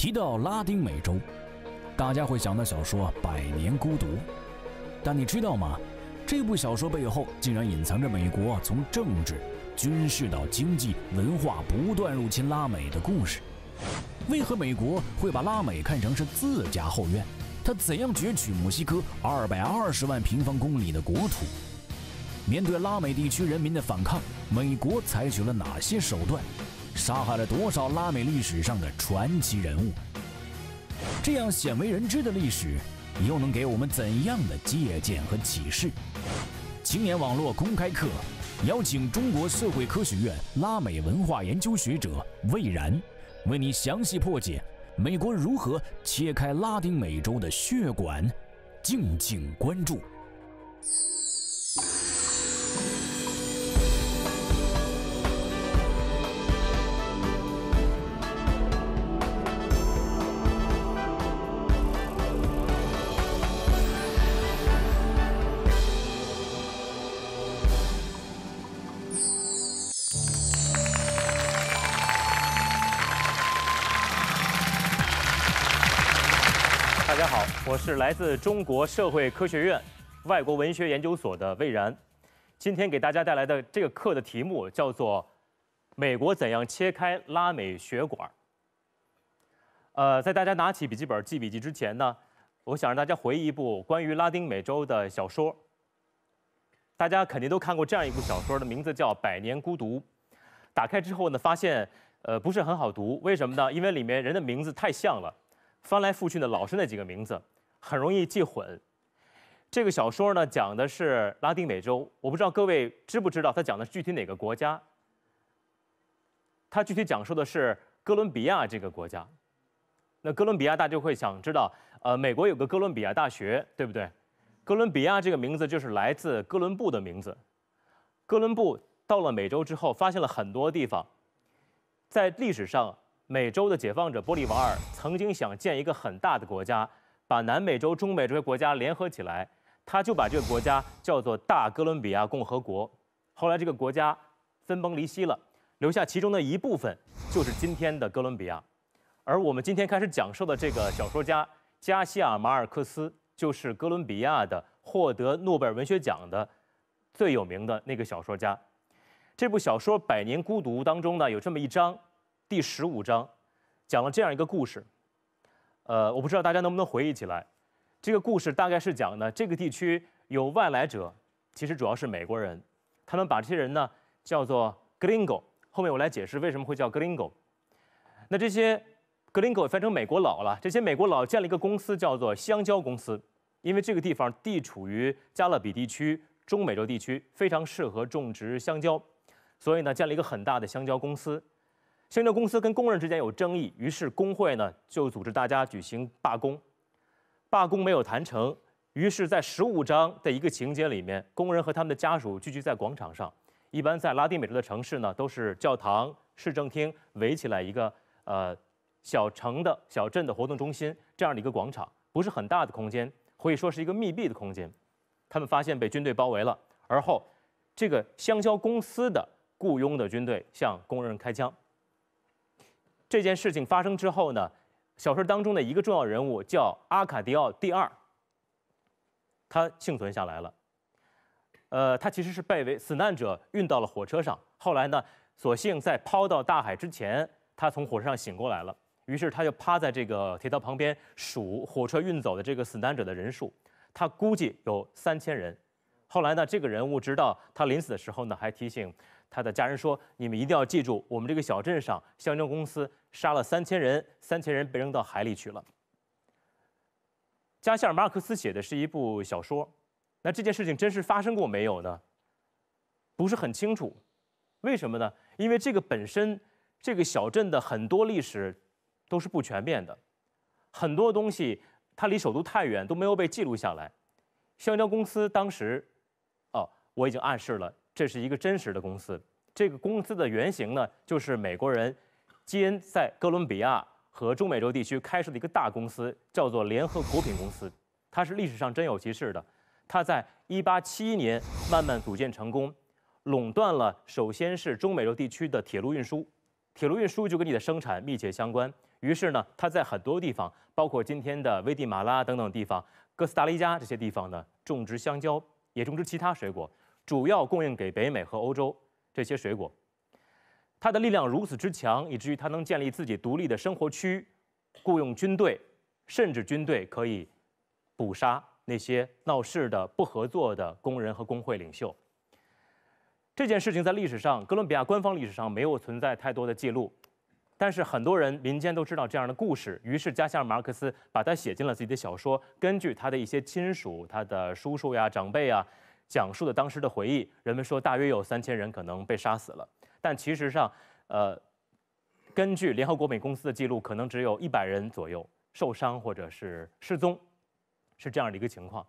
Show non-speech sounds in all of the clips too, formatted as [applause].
提到拉丁美洲，大家会想到小说《百年孤独》，但你知道吗？这部小说背后竟然隐藏着美国从政治、军事到经济、文化不断入侵拉美的故事。为何美国会把拉美看成是自家后院？他怎样攫取墨西哥二百二十万平方公里的国土？面对拉美地区人民的反抗，美国采取了哪些手段？杀害了多少拉美历史上的传奇人物？这样鲜为人知的历史，又能给我们怎样的借鉴和启示？青年网络公开课邀请中国社会科学院拉美文化研究学者魏然，为你详细破解美国如何切开拉丁美洲的血管。敬请关注。是来自中国社会科学院外国文学研究所的魏然，今天给大家带来的这个课的题目叫做《美国怎样切开拉美血管》。呃，在大家拿起笔记本记笔记之前呢，我想让大家回忆一部关于拉丁美洲的小说。大家肯定都看过这样一部小说，的名字叫《百年孤独》。打开之后呢，发现呃不是很好读，为什么呢？因为里面人的名字太像了，翻来覆去呢老是那几个名字。很容易记混。这个小说呢，讲的是拉丁美洲。我不知道各位知不知道，它讲的是具体哪个国家。它具体讲述的是哥伦比亚这个国家。那哥伦比亚大家会想知道，呃，美国有个哥伦比亚大学，对不对？哥伦比亚这个名字就是来自哥伦布的名字。哥伦布到了美洲之后，发现了很多地方。在历史上，美洲的解放者玻利瓦尔曾经想建一个很大的国家。把南美洲、中美这些国家联合起来，他就把这个国家叫做大哥伦比亚共和国。后来这个国家分崩离析了，留下其中的一部分就是今天的哥伦比亚。而我们今天开始讲授的这个小说家加西亚·马尔克斯，就是哥伦比亚的获得诺贝尔文学奖的最有名的那个小说家。这部小说《百年孤独》当中呢，有这么一章，第十五章，讲了这样一个故事。呃，我不知道大家能不能回忆起来，这个故事大概是讲呢，这个地区有外来者，其实主要是美国人，他们把这些人呢叫做 gringo，后面我来解释为什么会叫 gringo。那这些 gringo 翻成美国佬了，这些美国佬建了一个公司叫做香蕉公司，因为这个地方地处于加勒比地区、中美洲地区，非常适合种植香蕉，所以呢建了一个很大的香蕉公司。香蕉公司跟工人之间有争议，于是工会呢就组织大家举行罢工。罢工没有谈成，于是，在十五章的一个情节里面，工人和他们的家属聚集在广场上。一般在拉丁美洲的城市呢，都是教堂、市政厅围起来一个呃小城的小镇的活动中心这样的一个广场，不是很大的空间，可以说是一个密闭的空间。他们发现被军队包围了，而后这个香蕉公司的雇佣的军队向工人开枪。这件事情发生之后呢，小说当中的一个重要人物叫阿卡迪奥第二，他幸存下来了。呃，他其实是被为死难者运到了火车上，后来呢，所幸在抛到大海之前，他从火车上醒过来了。于是他就趴在这个铁道旁边数火车运走的这个死难者的人数，他估计有三千人。后来呢，这个人物直到他临死的时候呢，还提醒。他的家人说：“你们一定要记住，我们这个小镇上，香蕉公司杀了三千人，三千人被扔到海里去了。”加西尔·马尔克斯写的是一部小说，那这件事情真实发生过没有呢？不是很清楚。为什么呢？因为这个本身，这个小镇的很多历史都是不全面的，很多东西它离首都太远，都没有被记录下来。香蕉公司当时，哦，我已经暗示了。这是一个真实的公司，这个公司的原型呢，就是美国人基恩在哥伦比亚和中美洲地区开设的一个大公司，叫做联合果品公司。它是历史上真有其事的，它在1871年慢慢组建成功，垄断了首先是中美洲地区的铁路运输。铁路运输就跟你的生产密切相关，于是呢，它在很多地方，包括今天的危地马拉等等地方，哥斯达黎加这些地方呢，种植香蕉，也种植其他水果。主要供应给北美和欧洲这些水果，它的力量如此之强，以至于它能建立自己独立的生活区，雇佣军队，甚至军队可以捕杀那些闹事的不合作的工人和工会领袖。这件事情在历史上，哥伦比亚官方历史上没有存在太多的记录，但是很多人民间都知道这样的故事，于是加西亚马克斯把它写进了自己的小说，根据他的一些亲属，他的叔叔呀、长辈啊。讲述的当时的回忆，人们说大约有三千人可能被杀死了，但其实上，呃，根据联合国美公司的记录，可能只有一百人左右受伤或者是失踪，是这样的一个情况。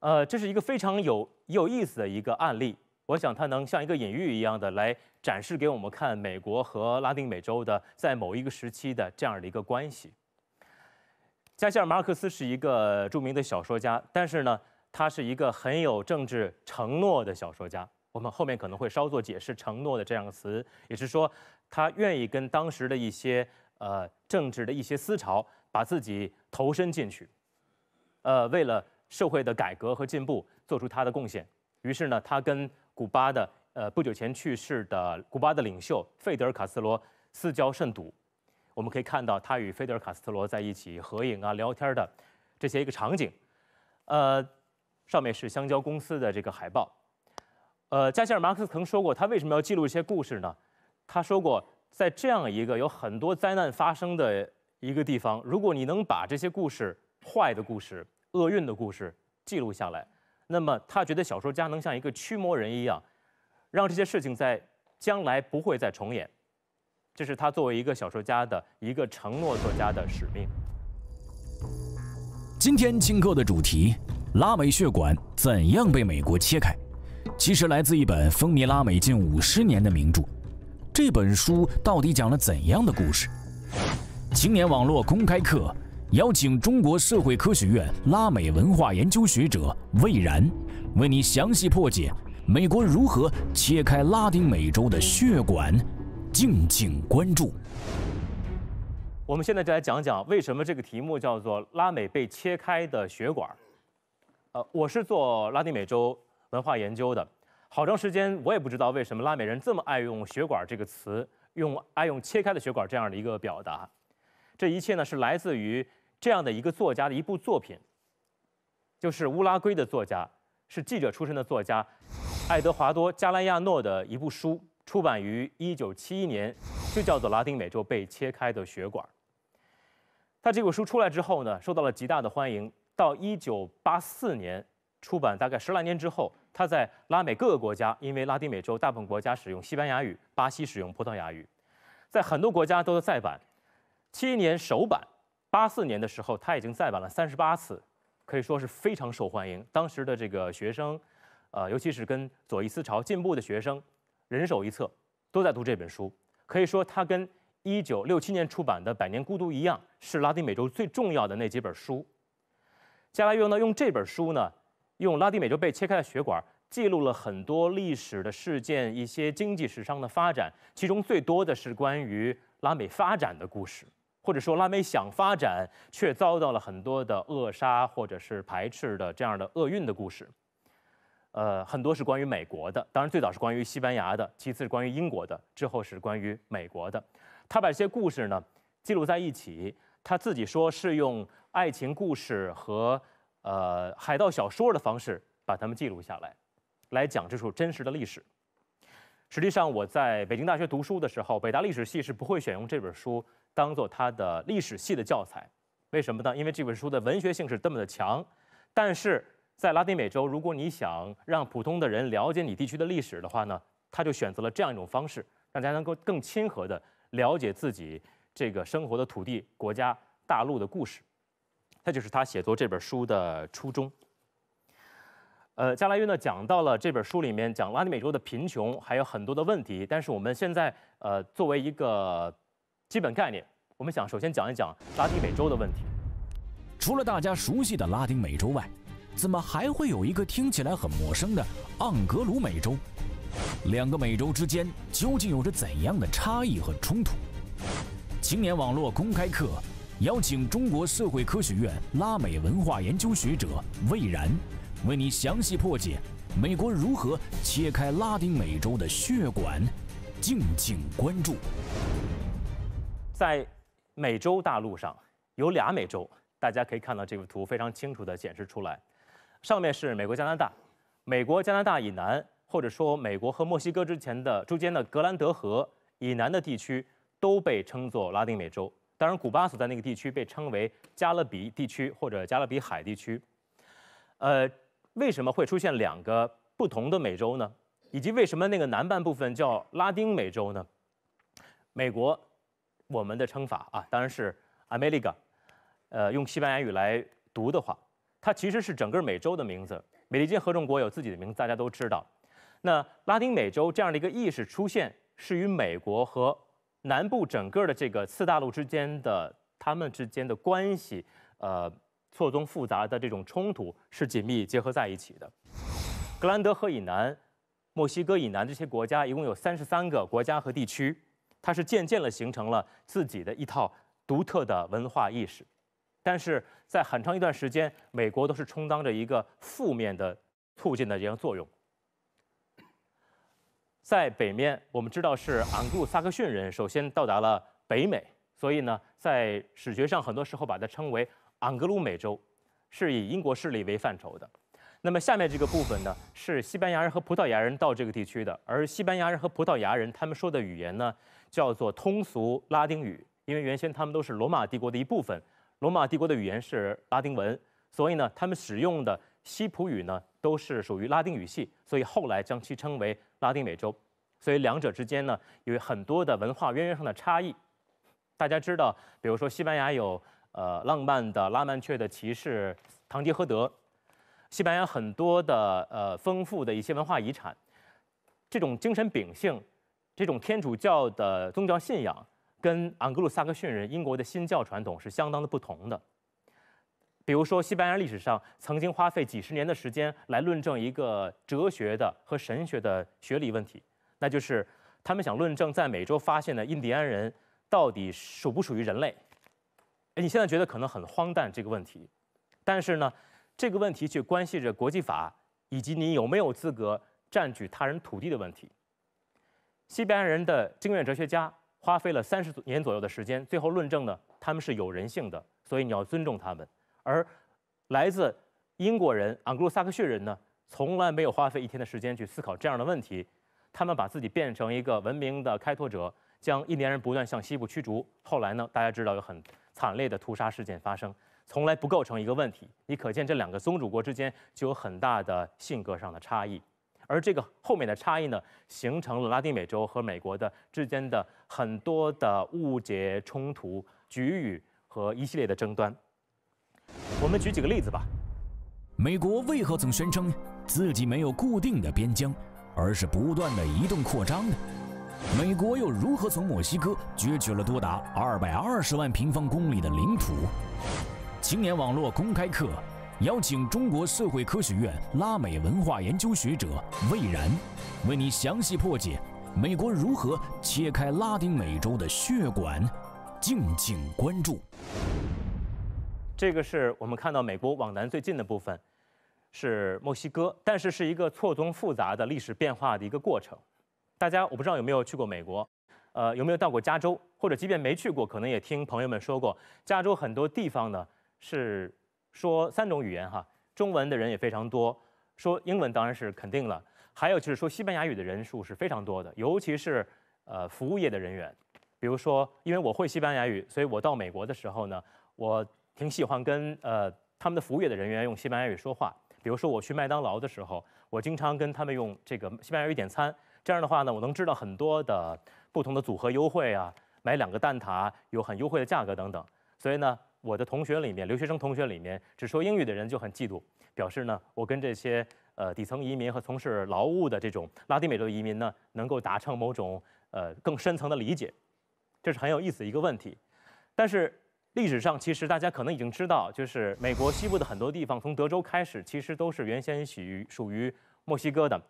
呃，这是一个非常有有意思的一个案例，我想它能像一个隐喻一样的来展示给我们看美国和拉丁美洲的在某一个时期的这样的一个关系。加西尔·马尔克斯是一个著名的小说家，但是呢。他是一个很有政治承诺的小说家，我们后面可能会稍作解释“承诺”的这样的个词，也是说他愿意跟当时的一些呃政治的一些思潮把自己投身进去，呃，为了社会的改革和进步做出他的贡献。于是呢，他跟古巴的呃不久前去世的古巴的领袖费德尔·卡斯罗私交甚笃，我们可以看到他与费德尔·卡斯特罗在一起合影啊、聊天的这些一个场景，呃。上面是香蕉公司的这个海报，呃，加西尔马克思曾说过，他为什么要记录一些故事呢？他说过，在这样一个有很多灾难发生的一个地方，如果你能把这些故事、坏的故事、厄运的故事记录下来，那么他觉得小说家能像一个驱魔人一样，让这些事情在将来不会再重演。这是他作为一个小说家的一个承诺，作家的使命。今天清客的主题。拉美血管怎样被美国切开？其实来自一本风靡拉美近五十年的名著。这本书到底讲了怎样的故事？青年网络公开课邀请中国社会科学院拉美文化研究学者魏然，为你详细破解美国如何切开拉丁美洲的血管。敬请关注。我们现在就来讲讲为什么这个题目叫做“拉美被切开的血管”。呃，我是做拉丁美洲文化研究的，好长时间我也不知道为什么拉美人这么爱用“血管”这个词，用爱用“切开的血管”这样的一个表达。这一切呢，是来自于这样的一个作家的一部作品，就是乌拉圭的作家，是记者出身的作家，爱德华多·加莱亚诺的一部书，出版于一九七一年，就叫做《拉丁美洲被切开的血管》。他这本书出来之后呢，受到了极大的欢迎。到一九八四年出版，大概十来年之后，他在拉美各个国家，因为拉丁美洲大部分国家使用西班牙语，巴西使用葡萄牙语，在很多国家都在再版。七年首版，八四年的时候，他已经再版了三十八次，可以说是非常受欢迎。当时的这个学生，呃，尤其是跟左翼思潮进步的学生，人手一册，都在读这本书。可以说，它跟一九六七年出版的《百年孤独》一样，是拉丁美洲最重要的那几本书。加拉约呢用这本书呢，用拉丁美洲被切开的血管记录了很多历史的事件，一些经济史上的发展，其中最多的是关于拉美发展的故事，或者说拉美想发展却遭到了很多的扼杀或者是排斥的这样的厄运的故事。呃，很多是关于美国的，当然最早是关于西班牙的，其次是关于英国的，之后是关于美国的。他把这些故事呢记录在一起，他自己说是用。爱情故事和呃海盗小说的方式把它们记录下来，来讲这处真实的历史。实际上我在北京大学读书的时候，北大历史系是不会选用这本书当做它的历史系的教材，为什么呢？因为这本书的文学性是这么的强。但是在拉丁美洲，如果你想让普通的人了解你地区的历史的话呢，他就选择了这样一种方式，让大家能够更亲和的了解自己这个生活的土地、国家、大陆的故事。他就是他写作这本书的初衷。呃，加莱约呢讲到了这本书里面讲拉丁美洲的贫穷还有很多的问题，但是我们现在呃作为一个基本概念，我们想首先讲一讲拉丁美洲的问题。除了大家熟悉的拉丁美洲外，怎么还会有一个听起来很陌生的盎格鲁美洲？两个美洲之间究竟有着怎样的差异和冲突？青年网络公开课。邀请中国社会科学院拉美文化研究学者魏然，为你详细破解美国如何切开拉丁美洲的血管，敬请关注。在美洲大陆上有俩美洲，大家可以看到这幅图非常清楚的显示出来，上面是美国加拿大，美国加拿大以南，或者说美国和墨西哥之前的中间的格兰德河以南的地区，都被称作拉丁美洲。当然，古巴所在那个地区被称为加勒比地区或者加勒比海地区。呃，为什么会出现两个不同的美洲呢？以及为什么那个南半部分叫拉丁美洲呢？美国，我们的称法啊，当然是 America。呃，用西班牙语来读的话，它其实是整个美洲的名字。美利坚合众国有自己的名字，大家都知道。那拉丁美洲这样的一个意识出现，是与美国和南部整个的这个次大陆之间的他们之间的关系，呃，错综复杂的这种冲突是紧密结合在一起的。格兰德河以南，墨西哥以南这些国家一共有三十三个国家和地区，它是渐渐的形成了自己的一套独特的文化意识，但是在很长一段时间，美国都是充当着一个负面的促进的这样作用。在北面，我们知道是昂格鲁萨克逊人首先到达了北美，所以呢，在史学上很多时候把它称为昂格鲁美洲，是以英国势力为范畴的。那么下面这个部分呢，是西班牙人和葡萄牙人到这个地区的，而西班牙人和葡萄牙人他们说的语言呢，叫做通俗拉丁语，因为原先他们都是罗马帝国的一部分，罗马帝国的语言是拉丁文，所以呢，他们使用的。西普语呢，都是属于拉丁语系，所以后来将其称为拉丁美洲。所以两者之间呢，有很多的文化渊源上的差异。大家知道，比如说西班牙有呃浪漫的《拉曼雀的骑士》《唐吉诃德》，西班牙很多的呃丰富的一些文化遗产，这种精神秉性，这种天主教的宗教信仰，跟盎格鲁撒克逊人、英国的新教传统是相当的不同的。比如说，西班牙历史上曾经花费几十年的时间来论证一个哲学的和神学的学理问题，那就是他们想论证在美洲发现的印第安人到底属不属于人类。哎，你现在觉得可能很荒诞这个问题，但是呢，这个问题却关系着国际法以及你有没有资格占据他人土地的问题。西班牙人的经验哲学家花费了三十年左右的时间，最后论证呢，他们是有人性的，所以你要尊重他们。而来自英国人、昂格鲁萨克逊人呢，从来没有花费一天的时间去思考这样的问题。他们把自己变成一个文明的开拓者，将印第安人不断向西部驱逐。后来呢，大家知道有很惨烈的屠杀事件发生，从来不构成一个问题。你可见这两个宗主国之间就有很大的性格上的差异，而这个后面的差异呢，形成了拉丁美洲和美国的之间的很多的误解、冲突、局域和一系列的争端。我们举几个例子吧。美国为何曾宣称自己没有固定的边疆，而是不断的移动扩张呢？美国又如何从墨西哥攫取了多达二百二十万平方公里的领土？青年网络公开课邀请中国社会科学院拉美文化研究学者魏然，为你详细破解美国如何切开拉丁美洲的血管。敬请关注。这个是我们看到美国往南最近的部分，是墨西哥，但是是一个错综复杂的历史变化的一个过程。大家我不知道有没有去过美国，呃，有没有到过加州，或者即便没去过，可能也听朋友们说过，加州很多地方呢是说三种语言哈，中文的人也非常多，说英文当然是肯定了，还有就是说西班牙语的人数是非常多的，尤其是呃服务业的人员，比如说因为我会西班牙语，所以我到美国的时候呢，我。挺喜欢跟呃他们的服务业的人员用西班牙语说话，比如说我去麦当劳的时候，我经常跟他们用这个西班牙语点餐。这样的话呢，我能知道很多的不同的组合优惠啊，买两个蛋挞有很优惠的价格等等。所以呢，我的同学里面，留学生同学里面，只说英语的人就很嫉妒，表示呢，我跟这些呃底层移民和从事劳务的这种拉丁美洲移民呢，能够达成某种呃更深层的理解，这是很有意思的一个问题，但是。历史上，其实大家可能已经知道，就是美国西部的很多地方，从德州开始，其实都是原先属于属于墨西哥的。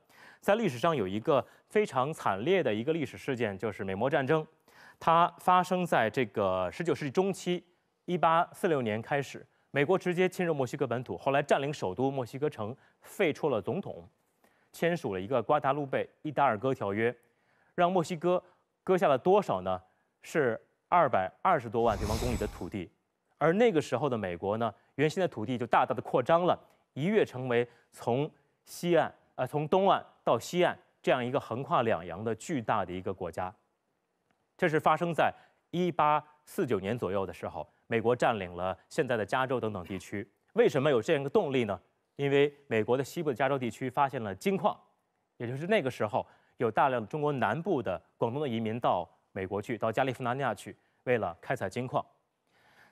在历史上有一个非常惨烈的一个历史事件，就是美墨战争。它发生在这个十九世纪中期，一八四六年开始，美国直接侵入墨西哥本土，后来占领首都墨西哥城，废除了总统，签署了一个《瓜达卢贝伊达尔戈条约》，让墨西哥割下了多少呢？是。二百二十多万平方公里的土地，而那个时候的美国呢，原先的土地就大大的扩张了，一跃成为从西岸呃从东岸到西岸这样一个横跨两洋的巨大的一个国家。这是发生在一八四九年左右的时候，美国占领了现在的加州等等地区。为什么有这样一个动力呢？因为美国的西部的加州地区发现了金矿，也就是那个时候，有大量的中国南部的广东的移民到。美国去到加利福尼亚去，为了开采金矿。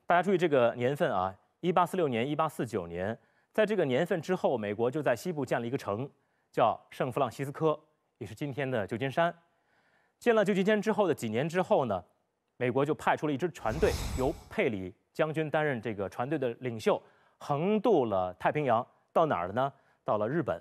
大家注意这个年份啊，一八四六年、一八四九年，在这个年份之后，美国就在西部建了一个城，叫圣弗朗西斯科，也是今天的旧金山。建了旧金山之后的几年之后呢，美国就派出了一支船队，由佩里将军担任这个船队的领袖，横渡了太平洋，到哪儿了呢？到了日本。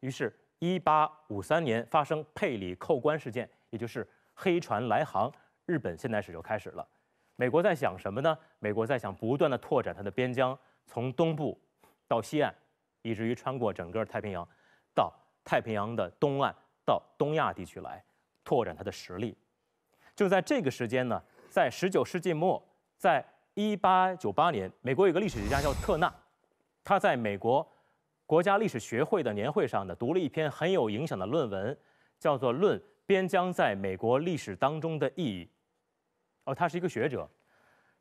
于是，一八五三年发生佩里扣关事件，也就是。黑船来航，日本现代史就开始了。美国在想什么呢？美国在想不断的拓展它的边疆，从东部到西岸，以至于穿过整个太平洋，到太平洋的东岸，到东亚地区来拓展它的实力。就在这个时间呢，在十九世纪末，在一八九八年，美国有个历史学家叫特纳，他在美国国家历史学会的年会上呢，读了一篇很有影响的论文，叫做《论》。边疆在美国历史当中的意义，哦，他是一个学者，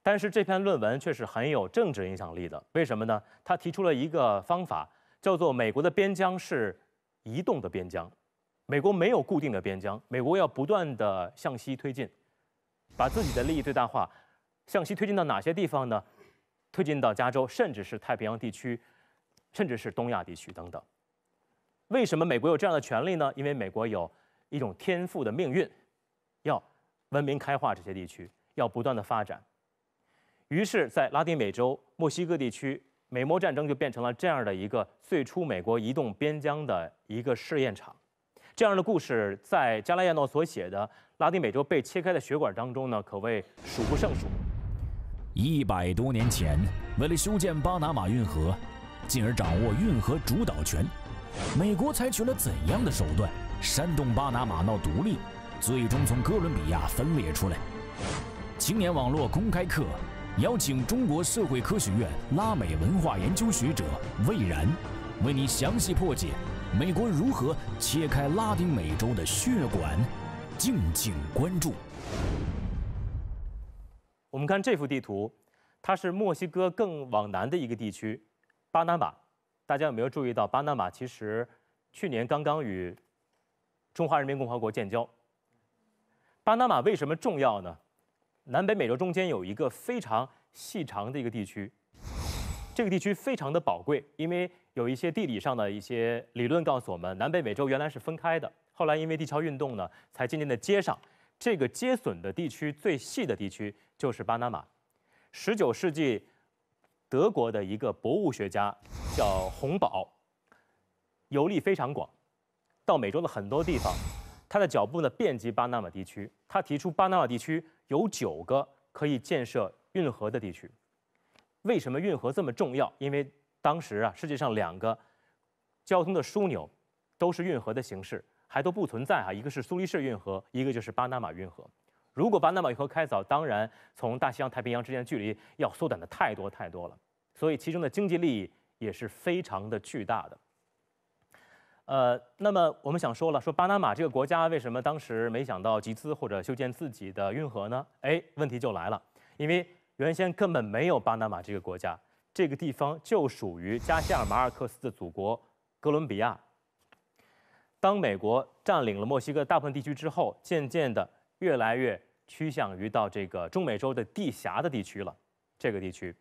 但是这篇论文却是很有政治影响力的。为什么呢？他提出了一个方法，叫做“美国的边疆是移动的边疆”。美国没有固定的边疆，美国要不断的向西推进，把自己的利益最大化。向西推进到哪些地方呢？推进到加州，甚至是太平洋地区，甚至是东亚地区等等。为什么美国有这样的权利呢？因为美国有。一种天赋的命运，要文明开化这些地区，要不断的发展。于是，在拉丁美洲墨西哥地区，美墨战争就变成了这样的一个最初美国移动边疆的一个试验场。这样的故事，在加拉亚诺所写的《拉丁美洲被切开的血管》当中呢，可谓数不胜数。一百多年前，为了修建巴拿马运河，进而掌握运河主导权，美国采取了怎样的手段？煽动巴拿马闹独立，最终从哥伦比亚分裂出来。青年网络公开课，邀请中国社会科学院拉美文化研究学者魏然，为你详细破解美国如何切开拉丁美洲的血管。敬请关注。我们看这幅地图，它是墨西哥更往南的一个地区——巴拿马。大家有没有注意到，巴拿马其实去年刚刚与？中华人民共和国建交。巴拿马为什么重要呢？南北美洲中间有一个非常细长的一个地区，这个地区非常的宝贵，因为有一些地理上的一些理论告诉我们，南北美洲原来是分开的，后来因为地壳运动呢，才渐渐的接上。这个接损的地区最细的地区就是巴拿马。十九世纪，德国的一个博物学家叫洪堡，游历非常广。到美洲的很多地方，他的脚步呢遍及巴拿马地区。他提出巴拿马地区有九个可以建设运河的地区。为什么运河这么重要？因为当时啊，世界上两个交通的枢纽都是运河的形式，还都不存在啊。一个是苏黎世运河，一个就是巴拿马运河。如果巴拿马运河开凿，当然从大西洋、太平洋之间的距离要缩短的太多太多了，所以其中的经济利益也是非常的巨大的。呃，那么我们想说了，说巴拿马这个国家为什么当时没想到集资或者修建自己的运河呢？哎，问题就来了，因为原先根本没有巴拿马这个国家，这个地方就属于加西尔马尔克斯的祖国哥伦比亚。当美国占领了墨西哥大部分地区之后，渐渐的越来越趋向于到这个中美洲的地峡的地区了，这个地区，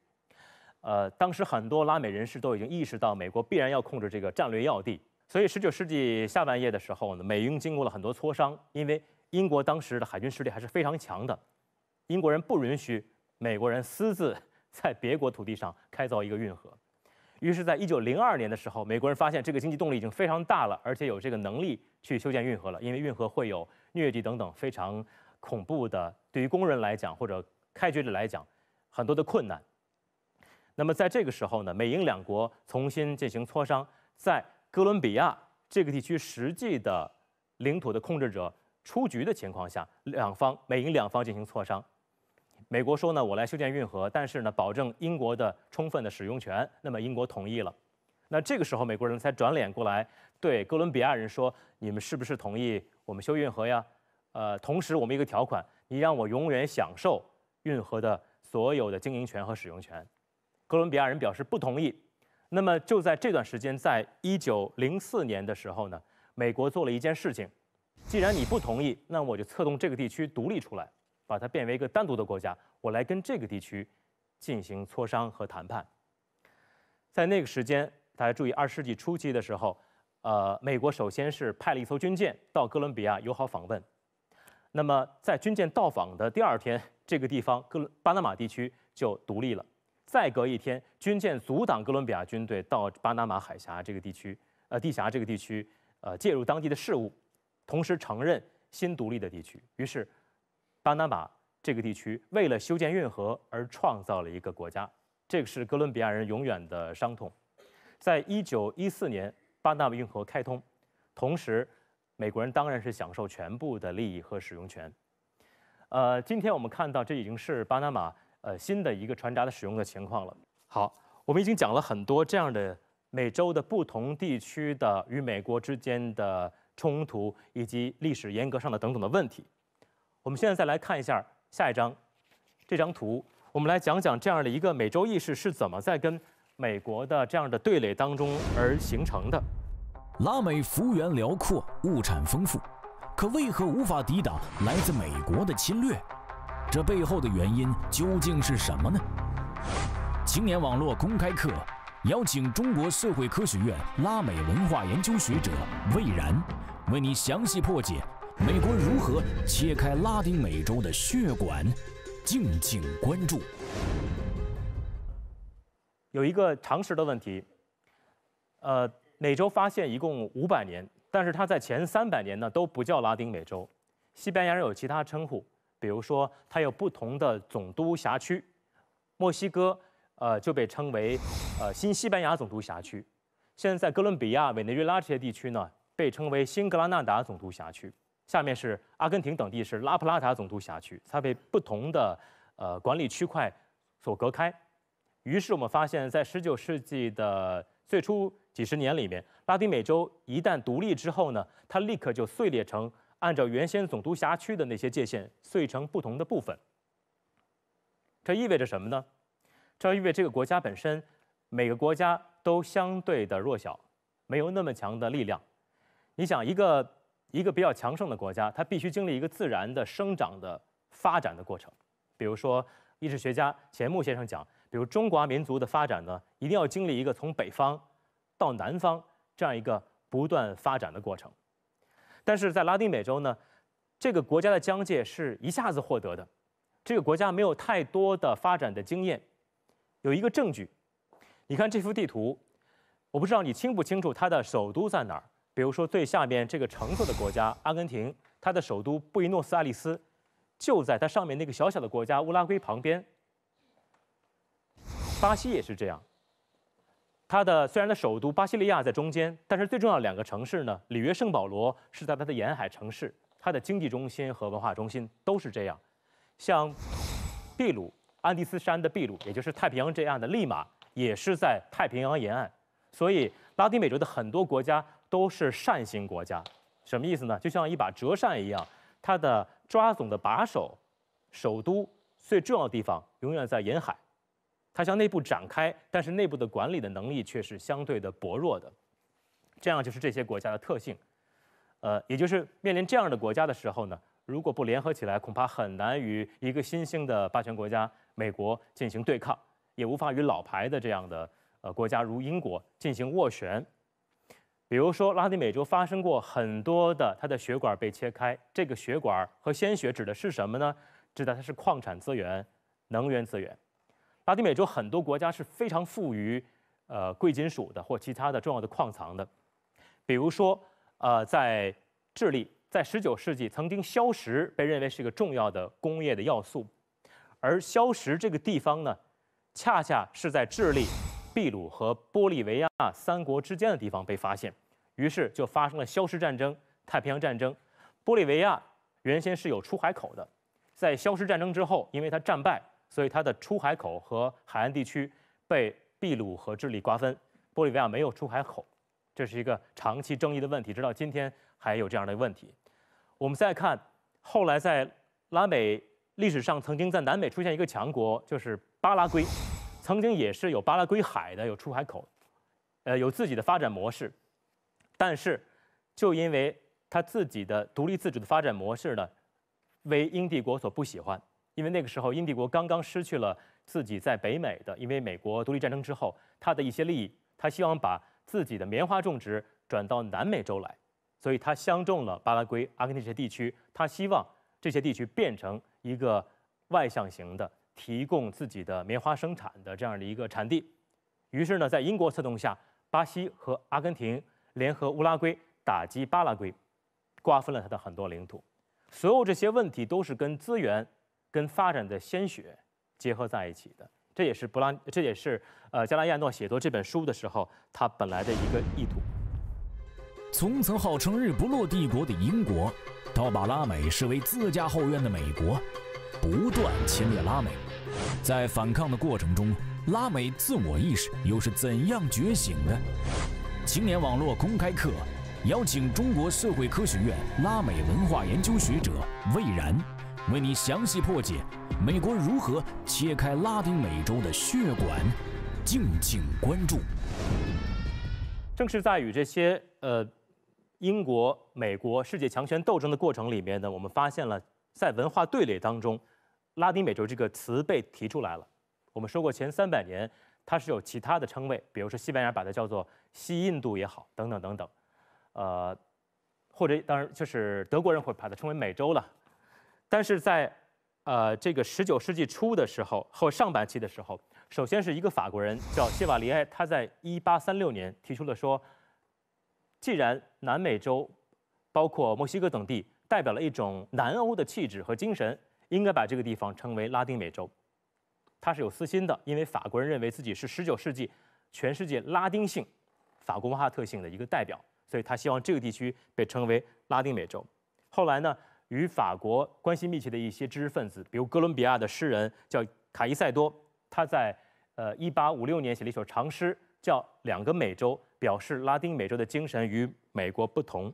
呃，当时很多拉美人士都已经意识到，美国必然要控制这个战略要地。所以，十九世纪下半叶的时候呢，美英经过了很多磋商，因为英国当时的海军实力还是非常强的，英国人不允许美国人私自 [laughs] 在别国土地上开凿一个运河。于是，在一九零二年的时候，美国人发现这个经济动力已经非常大了，而且有这个能力去修建运河了。因为运河会有疟疾等等非常恐怖的，对于工人来讲或者开掘者来讲很多的困难。那么，在这个时候呢，美英两国重新进行磋商，在哥伦比亚这个地区实际的领土的控制者出局的情况下，两方美英两方进行磋商。美国说呢，我来修建运河，但是呢，保证英国的充分的使用权。那么英国同意了。那这个时候，美国人才转脸过来对哥伦比亚人说：“你们是不是同意我们修运河呀？”呃，同时我们一个条款，你让我永远享受运河的所有的经营权和使用权。哥伦比亚人表示不同意。那么就在这段时间，在1904年的时候呢，美国做了一件事情。既然你不同意，那我就策动这个地区独立出来，把它变为一个单独的国家，我来跟这个地区进行磋商和谈判。在那个时间，大家注意，20世纪初期的时候，呃，美国首先是派了一艘军舰到哥伦比亚友好访问。那么在军舰到访的第二天，这个地方哥巴拿马地区就独立了。再隔一天，军舰阻挡哥伦比亚军队到巴拿马海峡这个地区，呃，地峡这个地区，呃，介入当地的事务，同时承认新独立的地区。于是，巴拿马这个地区为了修建运河而创造了一个国家，这个是哥伦比亚人永远的伤痛。在一九一四年，巴拿马运河开通，同时，美国人当然是享受全部的利益和使用权。呃，今天我们看到，这已经是巴拿马。呃，新的一个船闸的使用的情况了。好，我们已经讲了很多这样的美洲的不同地区的与美国之间的冲突，以及历史沿革上的等等的问题。我们现在再来看一下下一张这张图，我们来讲讲这样的一个美洲意识是怎么在跟美国的这样的对垒当中而形成的。拉美幅员辽阔，物产丰富，可为何无法抵挡来自美国的侵略？这背后的原因究竟是什么呢？青年网络公开课邀请中国社会科学院拉美文化研究学者魏然，为你详细破解美国如何切开拉丁美洲的血管，敬请关注。有一个常识的问题，呃，美洲发现一共五百年，但是它在前三百年呢都不叫拉丁美洲，西班牙人有其他称呼。比如说，它有不同的总督辖区，墨西哥，呃，就被称为呃新西班牙总督辖区。现在在哥伦比亚、委内瑞拉这些地区呢，被称为新格拉纳达总督辖区。下面是阿根廷等地是拉普拉塔总督辖区，它被不同的呃管理区块所隔开。于是我们发现，在十九世纪的最初几十年里面，拉丁美洲一旦独立之后呢，它立刻就碎裂成。按照原先总督辖区的那些界限碎成不同的部分，这意味着什么呢？这意味着这个国家本身每个国家都相对的弱小，没有那么强的力量。你想，一个一个比较强盛的国家，它必须经历一个自然的生长的发展的过程。比如说，历史学家钱穆先生讲，比如中华民族的发展呢，一定要经历一个从北方到南方这样一个不断发展的过程。但是在拉丁美洲呢，这个国家的疆界是一下子获得的，这个国家没有太多的发展的经验。有一个证据，你看这幅地图，我不知道你清不清楚它的首都在哪儿。比如说最下面这个橙色的国家阿根廷，它的首都布宜诺斯艾利斯就在它上面那个小小的国家乌拉圭旁边。巴西也是这样。它的虽然的首都巴西利亚在中间，但是最重要的两个城市呢，里约圣保罗是在它的沿海城市，它的经济中心和文化中心都是这样。像秘鲁安第斯山的秘鲁，也就是太平洋这岸的利马，也是在太平洋沿岸。所以，拉丁美洲的很多国家都是扇形国家，什么意思呢？就像一把折扇一样，它的抓总的把手，首都最重要的地方永远在沿海。它向内部展开，但是内部的管理的能力却是相对的薄弱的，这样就是这些国家的特性，呃，也就是面临这样的国家的时候呢，如果不联合起来，恐怕很难与一个新兴的霸权国家美国进行对抗，也无法与老牌的这样的呃国家如英国进行斡旋。比如说拉丁美洲发生过很多的它的血管被切开，这个血管和鲜血指的是什么呢？指的它是矿产资源、能源资源。拉丁美洲很多国家是非常富于，呃，贵金属的或其他的重要的矿藏的，比如说，呃，在智利，在十九世纪曾经硝石被认为是一个重要的工业的要素，而硝石这个地方呢，恰恰是在智利、秘鲁和玻利维亚三国之间的地方被发现，于是就发生了硝石战争、太平洋战争。玻利维亚原先是有出海口的，在硝石战争之后，因为它战败。所以它的出海口和海岸地区被秘鲁和智利瓜分，玻利维亚没有出海口，这是一个长期争议的问题，直到今天还有这样的问题。我们再看后来在拉美历史上曾经在南美出现一个强国，就是巴拉圭，曾经也是有巴拉圭海的，有出海口，呃，有自己的发展模式，但是就因为他自己的独立自主的发展模式呢，为英帝国所不喜欢。因为那个时候，英帝国刚刚失去了自己在北美的，因为美国独立战争之后，他的一些利益，他希望把自己的棉花种植转到南美洲来，所以他相中了巴拉圭、阿根廷这些地区，他希望这些地区变成一个外向型的，提供自己的棉花生产的这样的一个产地。于是呢，在英国策动下，巴西和阿根廷联合乌拉圭打击巴拉圭，瓜分了他的很多领土。所有这些问题都是跟资源。跟发展的鲜血结合在一起的，这也是布拉，这也是呃加拉亚诺写作这本书的时候他本来的一个意图。从曾号称“日不落帝国”的英国，到把拉美视为自家后院的美国，不断侵略拉美。在反抗的过程中，拉美自我意识又是怎样觉醒的？青年网络公开课邀请中国社会科学院拉美文化研究学者魏然。为你详细破解美国如何切开拉丁美洲的血管，敬请关注。正是在与这些呃英国、美国世界强权斗争的过程里面呢，我们发现了在文化对垒当中，拉丁美洲这个词被提出来了。我们说过前三百年它是有其他的称谓，比如说西班牙把它叫做西印度也好，等等等等，呃，或者当然就是德国人会把它称为美洲了。但是在，呃，这个十九世纪初的时候和上半期的时候，首先是一个法国人叫谢瓦利埃，他在一八三六年提出了说，既然南美洲，包括墨西哥等地，代表了一种南欧的气质和精神，应该把这个地方称为拉丁美洲。他是有私心的，因为法国人认为自己是十九世纪全世界拉丁性法国文化特性的一个代表，所以他希望这个地区被称为拉丁美洲。后来呢？与法国关系密切的一些知识分子，比如哥伦比亚的诗人叫卡伊塞多，他在呃1856年写了一首长诗叫《两个美洲》，表示拉丁美洲的精神与美国不同。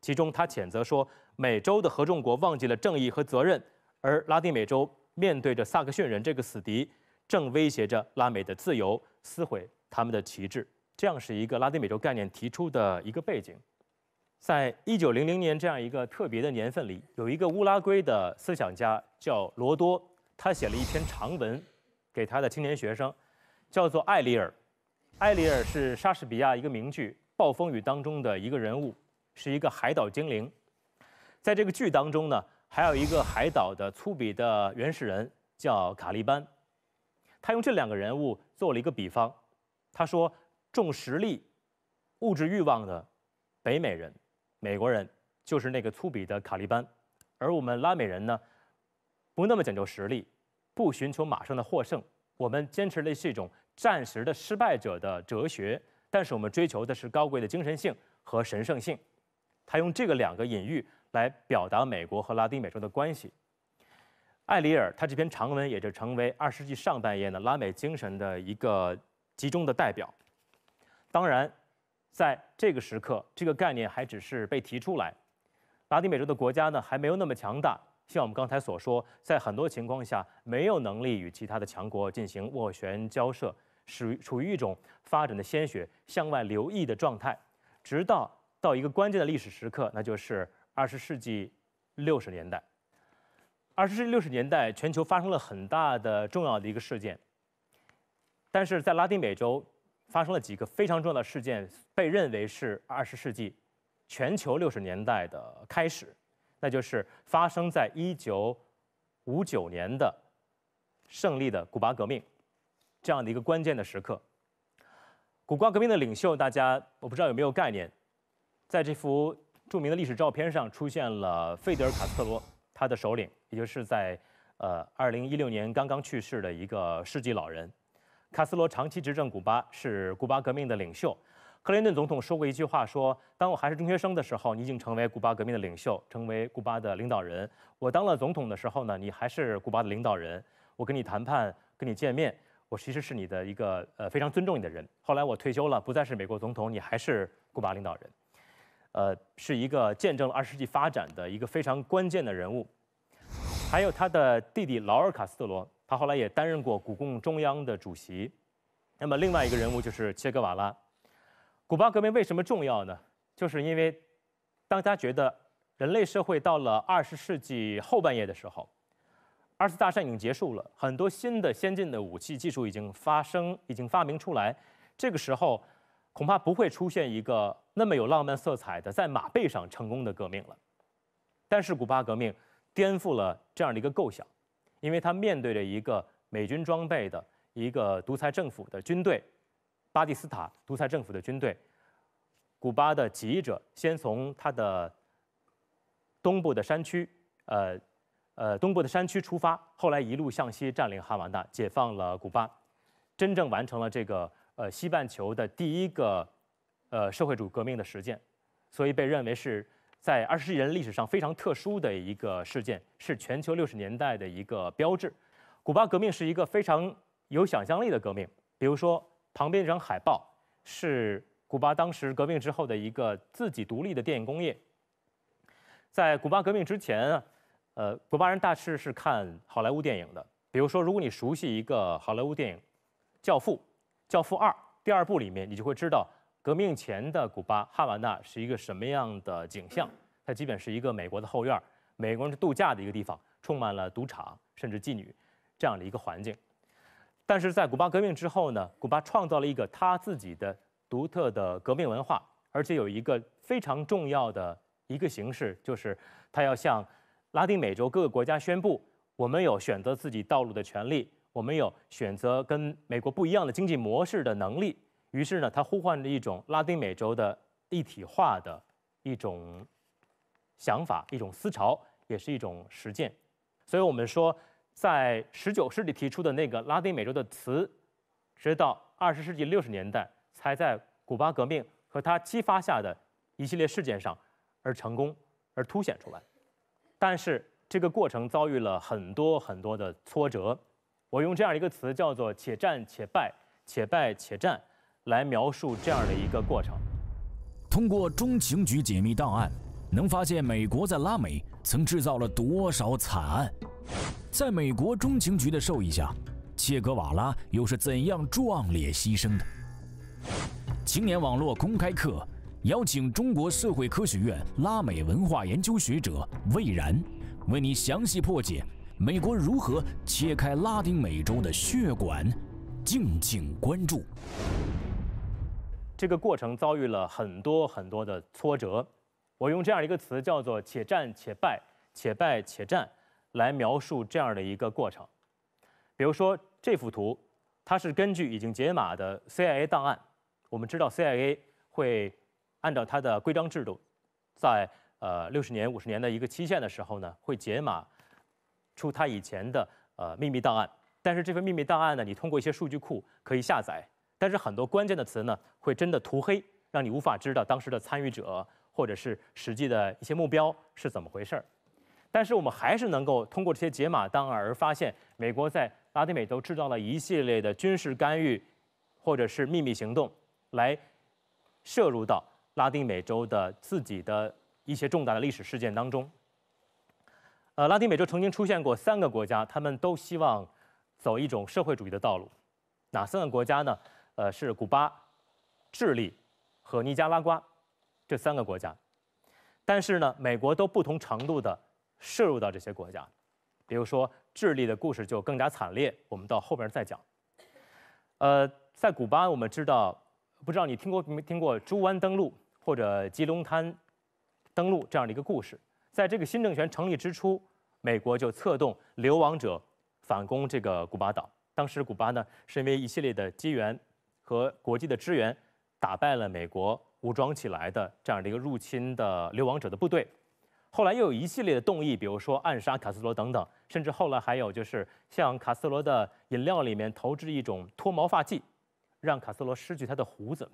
其中他谴责说，美洲的合众国忘记了正义和责任，而拉丁美洲面对着萨克逊人这个死敌，正威胁着拉美的自由，撕毁他们的旗帜。这样是一个拉丁美洲概念提出的一个背景。在一九零零年这样一个特别的年份里，有一个乌拉圭的思想家叫罗多，他写了一篇长文，给他的青年学生，叫做艾里尔。艾里尔是莎士比亚一个名剧《暴风雨》当中的一个人物，是一个海岛精灵。在这个剧当中呢，还有一个海岛的粗鄙的原始人叫卡利班。他用这两个人物做了一个比方，他说重实力、物质欲望的北美人。美国人就是那个粗鄙的卡利班，而我们拉美人呢，不那么讲究实力，不寻求马上的获胜。我们坚持的是一种暂时的失败者的哲学，但是我们追求的是高贵的精神性和神圣性。他用这个两个隐喻来表达美国和拉丁美洲的关系。艾里尔他这篇长文也就成为二十世纪上半叶的拉美精神的一个集中的代表。当然。在这个时刻，这个概念还只是被提出来。拉丁美洲的国家呢，还没有那么强大。像我们刚才所说，在很多情况下，没有能力与其他的强国进行斡旋交涉，属于处于一种发展的鲜血向外流溢的状态。直到到一个关键的历史时刻，那就是二十世纪六十年代。二十世纪六十年代，全球发生了很大的重要的一个事件，但是在拉丁美洲。发生了几个非常重要的事件，被认为是二十世纪全球六十年代的开始，那就是发生在一九五九年的胜利的古巴革命，这样的一个关键的时刻。古巴革命的领袖，大家我不知道有没有概念，在这幅著名的历史照片上出现了费德尔·卡斯特罗，他的首领，也就是在呃二零一六年刚刚去世的一个世纪老人。卡斯罗长期执政古巴，是古巴革命的领袖。克林顿总统说过一句话：说，当我还是中学生的时候，你已经成为古巴革命的领袖，成为古巴的领导人。我当了总统的时候呢，你还是古巴的领导人。我跟你谈判，跟你见面，我其实是你的一个呃非常尊重你的人。后来我退休了，不再是美国总统，你还是古巴领导人。呃，是一个见证了二十世纪发展的一个非常关键的人物。还有他的弟弟劳尔·卡斯特罗。他后来也担任过古共中央的主席。那么另外一个人物就是切格瓦拉。古巴革命为什么重要呢？就是因为当他觉得人类社会到了二十世纪后半叶的时候，二次大战已经结束了，很多新的先进的武器技术已经发生、已经发明出来。这个时候恐怕不会出现一个那么有浪漫色彩的在马背上成功的革命了。但是古巴革命颠覆了这样的一个构想。因为他面对着一个美军装备的一个独裁政府的军队，巴蒂斯塔独裁政府的军队，古巴的起义者先从他的东部的山区，呃，呃东部的山区出发，后来一路向西占领哈瓦那，解放了古巴，真正完成了这个呃西半球的第一个呃社会主义革命的实践，所以被认为是。在二十世纪历史上非常特殊的一个事件，是全球六十年代的一个标志。古巴革命是一个非常有想象力的革命。比如说，旁边这张海报是古巴当时革命之后的一个自己独立的电影工业。在古巴革命之前啊，呃，古巴人大致是看好莱坞电影的。比如说，如果你熟悉一个好莱坞电影《教父》，《教父二》第二部里面，你就会知道。革命前的古巴，哈瓦那是一个什么样的景象？它基本是一个美国的后院，美国人度假的一个地方，充满了赌场，甚至妓女这样的一个环境。但是在古巴革命之后呢？古巴创造了一个他自己的独特的革命文化，而且有一个非常重要的一个形式，就是他要向拉丁美洲各个国家宣布：我们有选择自己道路的权利，我们有选择跟美国不一样的经济模式的能力。于是呢，他呼唤着一种拉丁美洲的一体化的一种想法、一种思潮，也是一种实践。所以，我们说，在十九世纪提出的那个拉丁美洲的词，直到二十世纪六十年代，才在古巴革命和它激发下的一系列事件上而成功而凸显出来。但是，这个过程遭遇了很多很多的挫折。我用这样一个词，叫做“且战且败，且败且战”。来描述这样的一个过程。通过中情局解密档案，能发现美国在拉美曾制造了多少惨案？在美国中情局的授意下，切格瓦拉又是怎样壮烈牺牲的？青年网络公开课邀请中国社会科学院拉美文化研究学者魏然，为你详细破解美国如何切开拉丁美洲的血管。敬请关注。这个过程遭遇了很多很多的挫折，我用这样一个词叫做“且战且败，且败且战”来描述这样的一个过程。比如说这幅图，它是根据已经解码的 CIA 档案。我们知道 CIA 会按照它的规章制度，在呃六十年、五十年的一个期限的时候呢，会解码出它以前的呃秘密档案。但是这份秘密档案呢，你通过一些数据库可以下载。但是很多关键的词呢，会真的涂黑，让你无法知道当时的参与者或者是实际的一些目标是怎么回事儿。但是我们还是能够通过这些解码档案而发现，美国在拉丁美洲制造了一系列的军事干预，或者是秘密行动，来摄入到拉丁美洲的自己的一些重大的历史事件当中。呃，拉丁美洲曾经出现过三个国家，他们都希望走一种社会主义的道路。哪三个国家呢？呃，是古巴、智利和尼加拉瓜这三个国家，但是呢，美国都不同程度的摄入到这些国家。比如说，智利的故事就更加惨烈，我们到后边再讲。呃，在古巴，我们知道，不知道你听过没听过猪湾登陆或者吉隆滩登陆这样的一个故事？在这个新政权成立之初，美国就策动流亡者反攻这个古巴岛。当时，古巴呢是因为一系列的机缘。和国际的支援，打败了美国武装起来的这样的一个入侵的流亡者的部队。后来又有一系列的动议，比如说暗杀卡斯罗等等，甚至后来还有就是向卡斯罗的饮料里面投掷一种脱毛发剂，让卡斯罗失去他的胡子。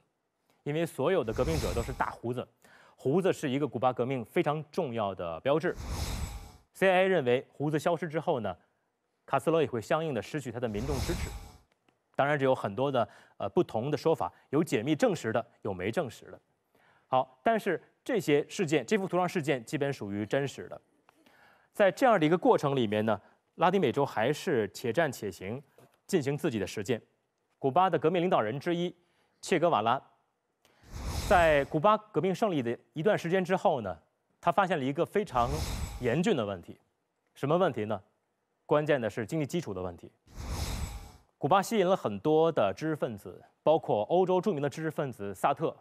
因为所有的革命者都是大胡子，胡子是一个古巴革命非常重要的标志。CIA 认为胡子消失之后呢，卡斯罗也会相应的失去他的民众支持。当然，这有很多的呃不同的说法，有解密证实的，有没证实的。好，但是这些事件，这幅图上事件基本属于真实的。在这样的一个过程里面呢，拉丁美洲还是且战且行，进行自己的实践。古巴的革命领导人之一切格瓦拉，在古巴革命胜利的一段时间之后呢，他发现了一个非常严峻的问题，什么问题呢？关键的是经济基础的问题。古巴吸引了很多的知识分子，包括欧洲著名的知识分子萨特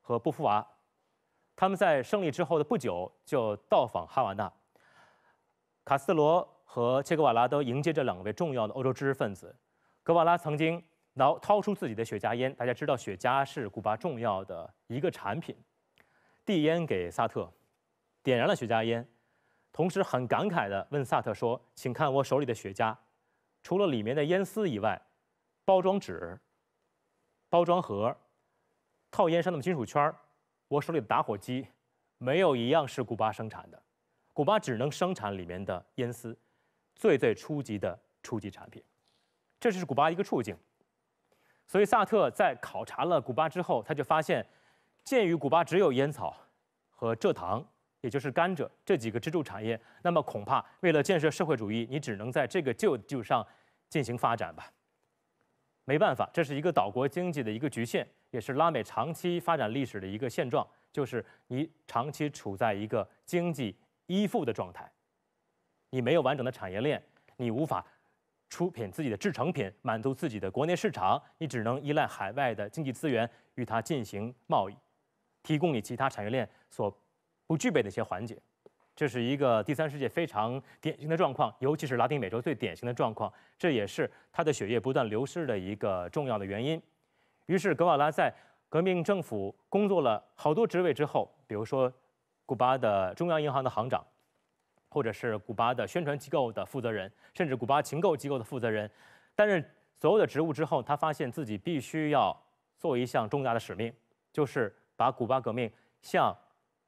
和波伏娃。他们在胜利之后的不久就到访哈瓦那。卡斯特罗和切格瓦拉都迎接着两位重要的欧洲知识分子。格瓦拉曾经拿掏出自己的雪茄烟，大家知道雪茄是古巴重要的一个产品，递烟给萨特，点燃了雪茄烟，同时很感慨地问萨特说：“请看我手里的雪茄。”除了里面的烟丝以外，包装纸、包装盒、套烟上的金属圈儿，我手里的打火机，没有一样是古巴生产的。古巴只能生产里面的烟丝，最最初级的初级产品。这是古巴一个处境。所以萨特在考察了古巴之后，他就发现，鉴于古巴只有烟草和蔗糖。也就是甘蔗这几个支柱产业，那么恐怕为了建设社会主义，你只能在这个旧的基础上进行发展吧。没办法，这是一个岛国经济的一个局限，也是拉美长期发展历史的一个现状，就是你长期处在一个经济依附的状态，你没有完整的产业链，你无法出品自己的制成品，满足自己的国内市场，你只能依赖海外的经济资源与它进行贸易，提供你其他产业链所。不具备的一些环节，这是一个第三世界非常典型的状况，尤其是拉丁美洲最典型的状况，这也是他的血液不断流失的一个重要的原因。于是，格瓦拉在革命政府工作了好多职位之后，比如说，古巴的中央银行的行长，或者是古巴的宣传机构的负责人，甚至古巴情报机构的负责人，担任所有的职务之后，他发现自己必须要做一项重大的使命，就是把古巴革命向。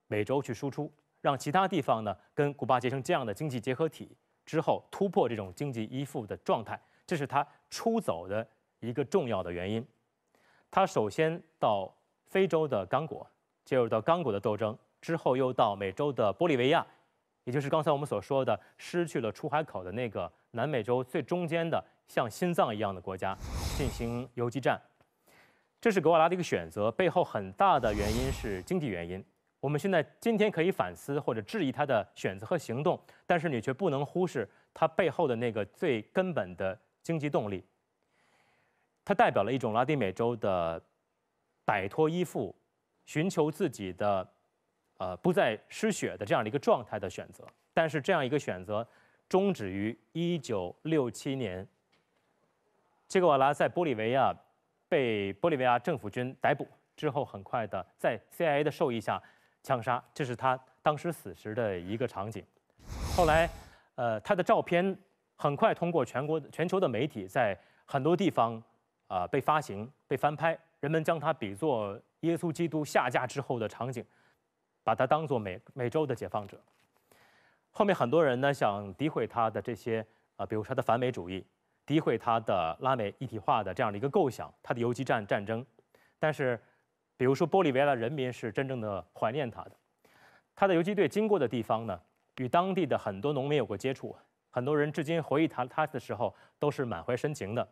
美洲去输出，让其他地方呢跟古巴结成这样的经济结合体之后，突破这种经济依附的状态，这是他出走的一个重要的原因。他首先到非洲的刚果，介入到刚果的斗争，之后又到美洲的玻利维亚，也就是刚才我们所说的失去了出海口的那个南美洲最中间的像心脏一样的国家进行游击战。这是格瓦拉的一个选择，背后很大的原因是经济原因。我们现在今天可以反思或者质疑他的选择和行动，但是你却不能忽视他背后的那个最根本的经济动力。它代表了一种拉丁美洲的摆脱依附、寻求自己的呃不再失血的这样的一个状态的选择。但是这样一个选择终止于一九六七年，切格瓦拉在玻利维亚被玻利维亚政府军逮捕之后，很快的在 CIA 的授意下。枪杀，这是他当时死时的一个场景。后来，呃，他的照片很快通过全国、全球的媒体，在很多地方啊被发行、被翻拍。人们将他比作耶稣基督下架之后的场景，把他当作美美洲的解放者。后面很多人呢想诋毁他的这些啊，比如他的反美主义，诋毁他的拉美一体化的这样的一个构想，他的游击战战争，但是。比如说，玻利维亚人民是真正的怀念他的。他的游击队经过的地方呢，与当地的很多农民有过接触，很多人至今回忆他他的时候都是满怀深情的。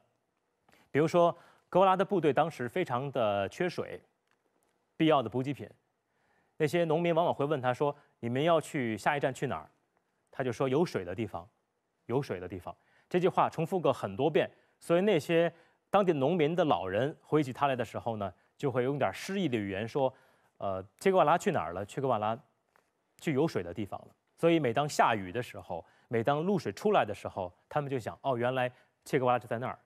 比如说，格瓦拉的部队当时非常的缺水，必要的补给品，那些农民往往会问他说：“你们要去下一站去哪儿？”他就说：“有水的地方，有水的地方。”这句话重复过很多遍，所以那些当地农民的老人回忆起他来的时候呢。就会用点诗意的语言说：“呃，切格瓦拉去哪儿了？切格瓦拉去有水的地方了。所以每当下雨的时候，每当露水出来的时候，他们就想：哦，原来切格瓦拉就在那儿。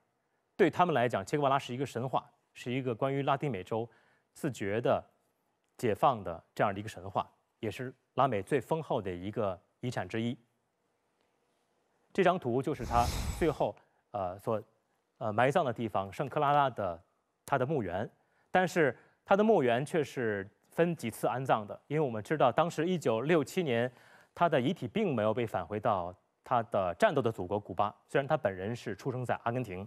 对他们来讲，切格瓦拉是一个神话，是一个关于拉丁美洲自觉的解放的这样的一个神话，也是拉美最丰厚的一个遗产之一。这张图就是他最后呃所呃埋葬的地方——圣克拉拉的他的墓园。”但是他的墓园却是分几次安葬的，因为我们知道，当时1967年，他的遗体并没有被返回到他的战斗的祖国古巴。虽然他本人是出生在阿根廷，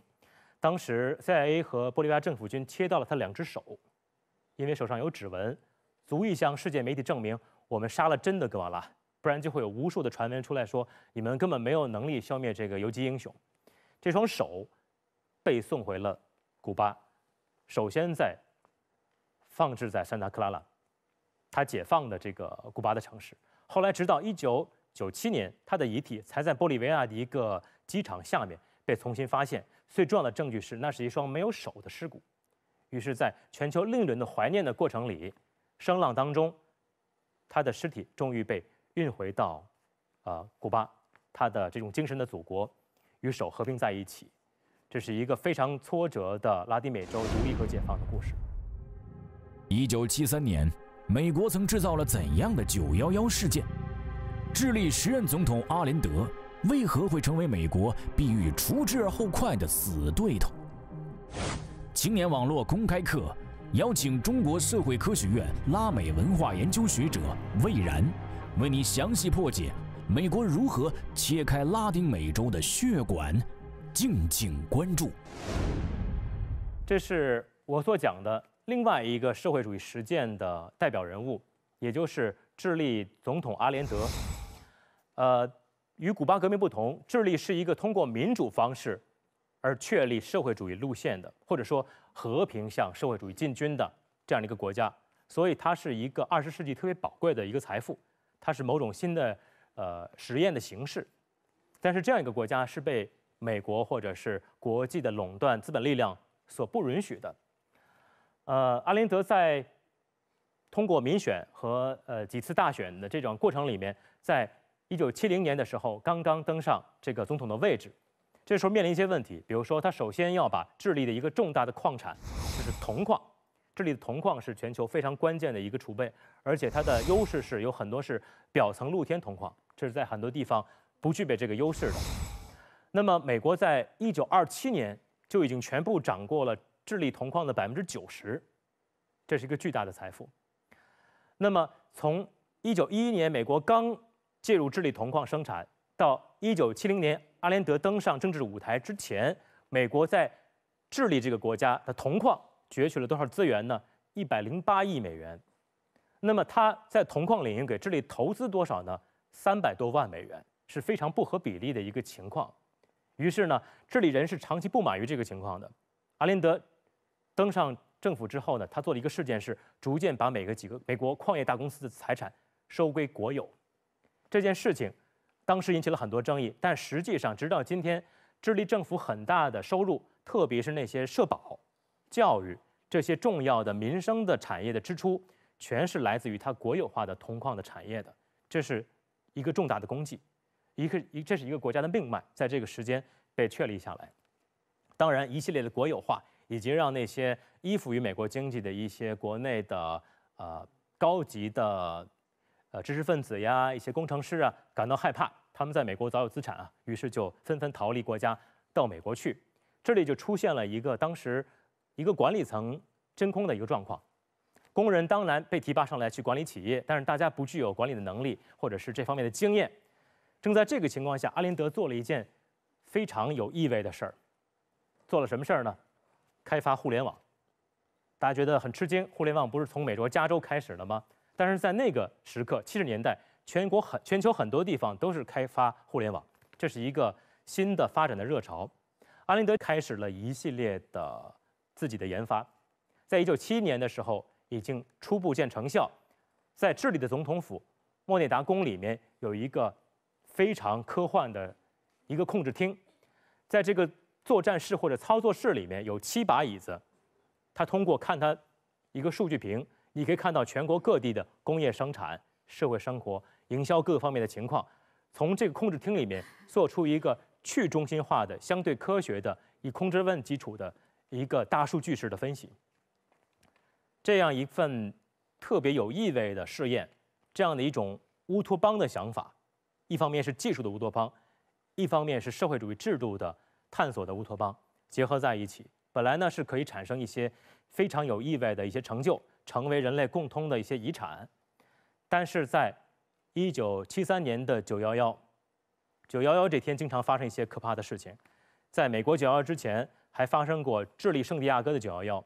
当时 CIA 和玻利维亚政府军切掉了他两只手，因为手上有指纹，足以向世界媒体证明我们杀了真的格瓦拉，不然就会有无数的传闻出来说你们根本没有能力消灭这个游击英雄。这双手被送回了古巴，首先在。放置在山达克拉拉，他解放的这个古巴的城市。后来，直到一九九七年，他的遗体才在玻利维亚的一个机场下面被重新发现。最重要的证据是，那是一双没有手的尸骨。于是，在全球另一轮的怀念的过程里，声浪当中，他的尸体终于被运回到，呃，古巴，他的这种精神的祖国，与手合并在一起。这是一个非常挫折的拉丁美洲独立和解放的故事。一九七三年，美国曾制造了怎样的“九幺幺”事件？智利时任总统阿连德为何会成为美国必欲除之而后快的死对头？青年网络公开课邀请中国社会科学院拉美文化研究学者魏然，为你详细破解美国如何切开拉丁美洲的血管。敬请关注。这是我所讲的。另外一个社会主义实践的代表人物，也就是智利总统阿连德，呃，与古巴革命不同，智利是一个通过民主方式而确立社会主义路线的，或者说和平向社会主义进军的这样的一个国家，所以它是一个二十世纪特别宝贵的一个财富，它是某种新的呃实验的形式，但是这样一个国家是被美国或者是国际的垄断资本力量所不允许的。呃，阿连德在通过民选和呃几次大选的这种过程里面，在一九七零年的时候刚刚登上这个总统的位置，这时候面临一些问题，比如说他首先要把智利的一个重大的矿产，就是铜矿。智利的铜矿是全球非常关键的一个储备，而且它的优势是有很多是表层露天铜矿，这是在很多地方不具备这个优势的。那么美国在一九二七年就已经全部掌过了。智利铜矿的百分之九十，这是一个巨大的财富。那么，从一九一一年美国刚介入智利铜矿生产到一九七零年阿连德登上政治舞台之前，美国在智利这个国家的铜矿攫取了多少资源呢一百零八亿美元。那么，他在铜矿领域给智利投资多少呢三百多万美元，是非常不合比例的一个情况。于是呢，智利人是长期不满于这个情况的。阿连德。登上政府之后呢，他做了一个事件是逐渐把每个几个美国矿业大公司的财产收归国有。这件事情当时引起了很多争议，但实际上直到今天，智利政府很大的收入，特别是那些社保、教育这些重要的民生的产业的支出，全是来自于他国有化的铜矿的产业的。这是一个重大的功绩，一个一这是一个国家的命脉，在这个时间被确立下来。当然，一系列的国有化。以及让那些依附于美国经济的一些国内的呃高级的，呃知识分子呀，一些工程师啊感到害怕，他们在美国早有资产啊，于是就纷纷逃离国家到美国去，这里就出现了一个当时一个管理层真空的一个状况，工人当然被提拔上来去管理企业，但是大家不具有管理的能力或者是这方面的经验，正在这个情况下，阿林德做了一件非常有意味的事儿，做了什么事儿呢？开发互联网，大家觉得很吃惊。互联网不是从美国加州开始了吗？但是在那个时刻，七十年代，全国、全球很多地方都是开发互联网，这是一个新的发展的热潮。阿林德开始了一系列的自己的研发，在一九七一年的时候已经初步见成效，在智利的总统府莫内达宫里面有一个非常科幻的一个控制厅，在这个。作战室或者操作室里面有七把椅子，他通过看他一个数据屏，你可以看到全国各地的工业生产、社会生活、营销各个方面的情况，从这个控制厅里面做出一个去中心化的、相对科学的以控制论基础的一个大数据式的分析。这样一份特别有意味的试验，这样的一种乌托邦的想法，一方面是技术的乌托邦，一方面是社会主义制度的。探索的乌托邦结合在一起，本来呢是可以产生一些非常有意味的一些成就，成为人类共通的一些遗产。但是在一九七三年的九幺幺，九幺幺这天，经常发生一些可怕的事情。在美国九幺幺之前，还发生过智利圣地亚哥的九幺幺。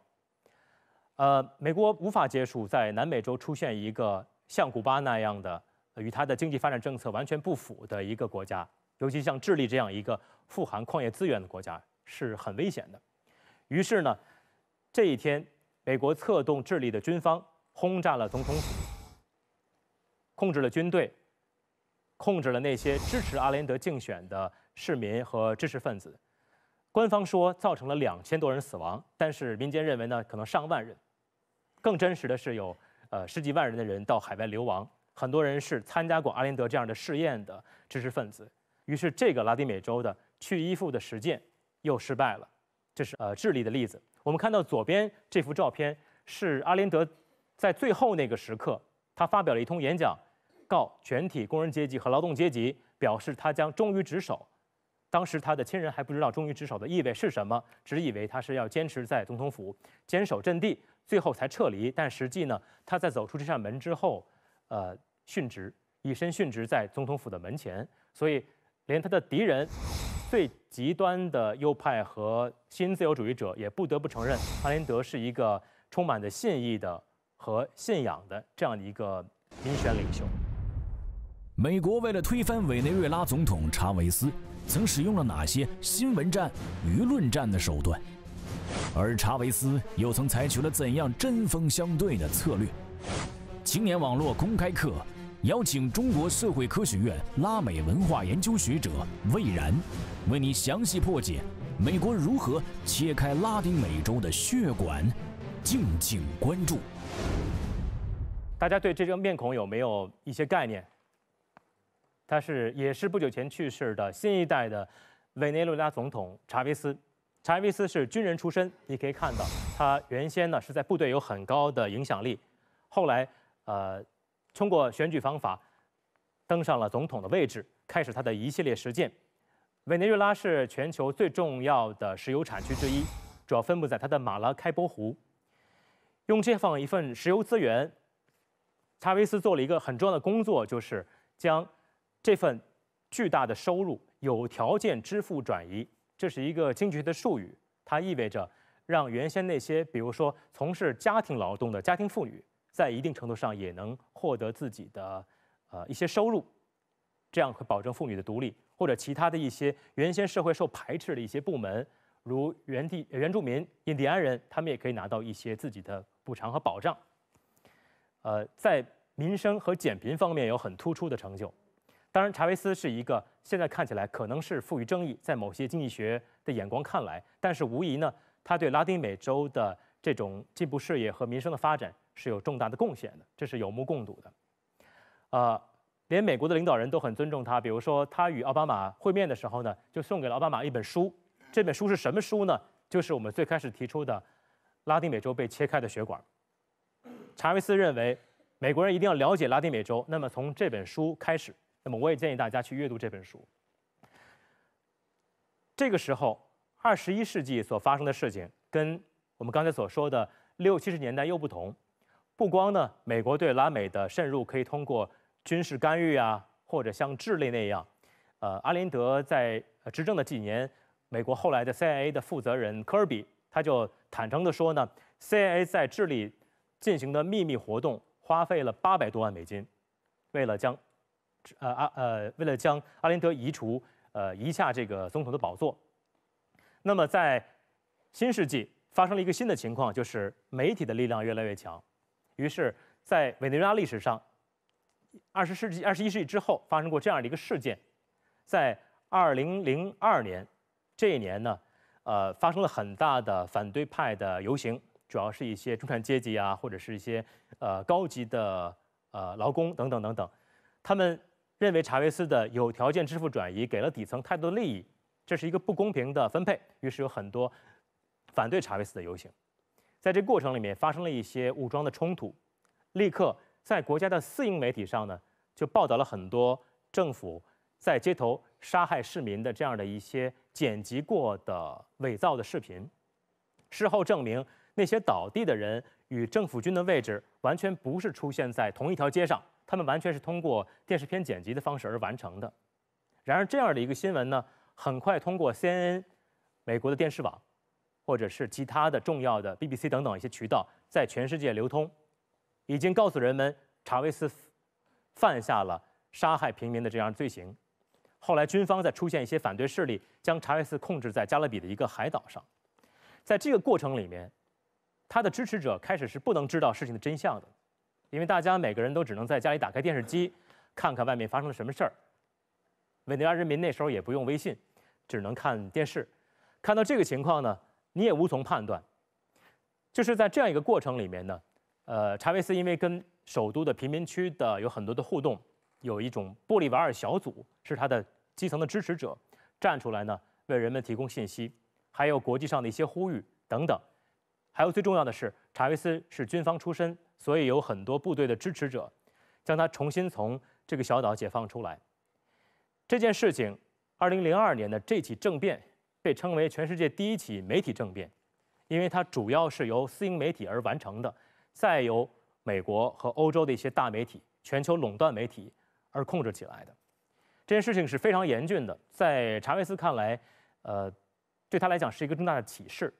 呃，美国无法接受在南美洲出现一个像古巴那样的，与它的经济发展政策完全不符的一个国家。尤其像智利这样一个富含矿业资源的国家是很危险的。于是呢，这一天，美国策动智利的军方轰炸了总统府，控制了军队，控制了那些支持阿连德竞选的市民和知识分子。官方说造成了两千多人死亡，但是民间认为呢，可能上万人。更真实的是有呃十几万人的人到海外流亡，很多人是参加过阿连德这样的试验的知识分子。于是，这个拉丁美洲的去依附的实践又失败了。这是呃智利的例子。我们看到左边这幅照片是阿连德在最后那个时刻，他发表了一通演讲，告全体工人阶级和劳动阶级，表示他将忠于职守。当时他的亲人还不知道忠于职守的意味是什么，只以为他是要坚持在总统府坚守阵地，最后才撤离。但实际呢，他在走出这扇门之后，呃，殉职，以身殉职在总统府的门前。所以。连他的敌人，最极端的右派和新自由主义者，也不得不承认，哈林德是一个充满着信义的和信仰的这样的一个民选领袖。美国为了推翻委内瑞拉总统查韦斯，曾使用了哪些新闻战、舆论战的手段？而查韦斯又曾采取了怎样针锋相对的策略？青年网络公开课。邀请中国社会科学院拉美文化研究学者魏然，为你详细破解美国如何切开拉丁美洲的血管，敬请关注。大家对这张面孔有没有一些概念？他是也是不久前去世的新一代的委内瑞拉总统查韦斯。查韦斯是军人出身，你可以看到他原先呢是在部队有很高的影响力，后来呃。通过选举方法登上了总统的位置，开始他的一系列实践。委内瑞拉是全球最重要的石油产区之一，主要分布在它的马拉开波湖。用这样一份石油资源，查韦斯做了一个很重要的工作，就是将这份巨大的收入有条件支付转移，这是一个经济学的术语，它意味着让原先那些比如说从事家庭劳动的家庭妇女。在一定程度上也能获得自己的呃一些收入，这样会保证妇女的独立，或者其他的一些原先社会受排斥的一些部门，如原地原住民印第安人，他们也可以拿到一些自己的补偿和保障。呃，在民生和减贫方面有很突出的成就。当然，查韦斯是一个现在看起来可能是富于争议，在某些经济学的眼光看来，但是无疑呢，他对拉丁美洲的。这种进步事业和民生的发展是有重大的贡献的，这是有目共睹的。呃，连美国的领导人都很尊重他，比如说他与奥巴马会面的时候呢，就送给了奥巴马一本书。这本书是什么书呢？就是我们最开始提出的《拉丁美洲被切开的血管》。查韦斯认为，美国人一定要了解拉丁美洲，那么从这本书开始，那么我也建议大家去阅读这本书。这个时候，二十一世纪所发生的事情跟。我们刚才所说的六七十年代又不同，不光呢，美国对拉美的渗入可以通过军事干预啊，或者像智利那样，呃，阿连德在执政的几年，美国后来的 CIA 的负责人科尔比他就坦诚的说呢，CIA 在智利进行的秘密活动花费了八百多万美金，为了将，呃阿呃为了将阿连德移除呃移下这个总统的宝座，那么在新世纪。发生了一个新的情况，就是媒体的力量越来越强。于是，在委内瑞拉历史上，二十世纪、二十一世纪之后发生过这样的一个事件。在二零零二年这一年呢，呃，发生了很大的反对派的游行，主要是一些中产阶级啊，或者是一些呃高级的呃劳工等等等等。他们认为查韦斯的有条件支付转移给了底层太多的利益，这是一个不公平的分配。于是有很多。反对查韦斯的游行，在这过程里面发生了一些武装的冲突，立刻在国家的私营媒体上呢就报道了很多政府在街头杀害市民的这样的一些剪辑过的伪造的视频。事后证明，那些倒地的人与政府军的位置完全不是出现在同一条街上，他们完全是通过电视片剪辑的方式而完成的。然而，这样的一个新闻呢，很快通过 CNN 美国的电视网。或者是其他的重要的 BBC 等等一些渠道，在全世界流通，已经告诉人们查韦斯犯下了杀害平民的这样罪行。后来军方在出现一些反对势力，将查韦斯控制在加勒比的一个海岛上。在这个过程里面，他的支持者开始是不能知道事情的真相的，因为大家每个人都只能在家里打开电视机，看看外面发生了什么事儿。委内瑞拉人民那时候也不用微信，只能看电视，看到这个情况呢。你也无从判断，就是在这样一个过程里面呢，呃，查韦斯因为跟首都的贫民区的有很多的互动，有一种玻利瓦尔小组是他的基层的支持者，站出来呢为人们提供信息，还有国际上的一些呼吁等等，还有最重要的是查韦斯是军方出身，所以有很多部队的支持者将他重新从这个小岛解放出来。这件事情，二零零二年的这起政变。被称为全世界第一起媒体政变，因为它主要是由私营媒体而完成的，再由美国和欧洲的一些大媒体、全球垄断媒体而控制起来的。这件事情是非常严峻的，在查韦斯看来，呃，对他来讲是一个重大的启示。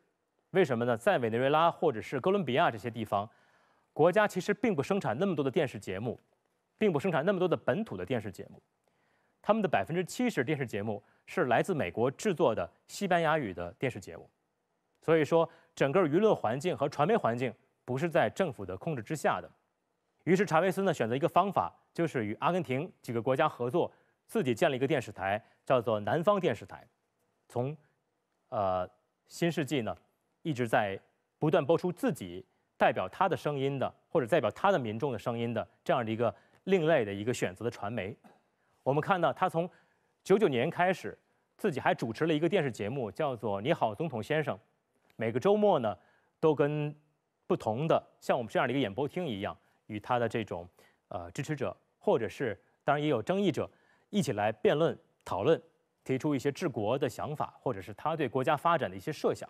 为什么呢？在委内瑞拉或者是哥伦比亚这些地方，国家其实并不生产那么多的电视节目，并不生产那么多的本土的电视节目。他们的百分之七十电视节目是来自美国制作的西班牙语的电视节目，所以说整个舆论环境和传媒环境不是在政府的控制之下的。于是查韦斯呢选择一个方法，就是与阿根廷几个国家合作，自己建了一个电视台，叫做南方电视台。从，呃新世纪呢，一直在不断播出自己代表他的声音的，或者代表他的民众的声音的这样的一个另类的一个选择的传媒。我们看到，他从九九年开始，自己还主持了一个电视节目，叫做《你好，总统先生》。每个周末呢，都跟不同的像我们这样的一个演播厅一样，与他的这种呃支持者，或者是当然也有争议者，一起来辩论、讨论，提出一些治国的想法，或者是他对国家发展的一些设想。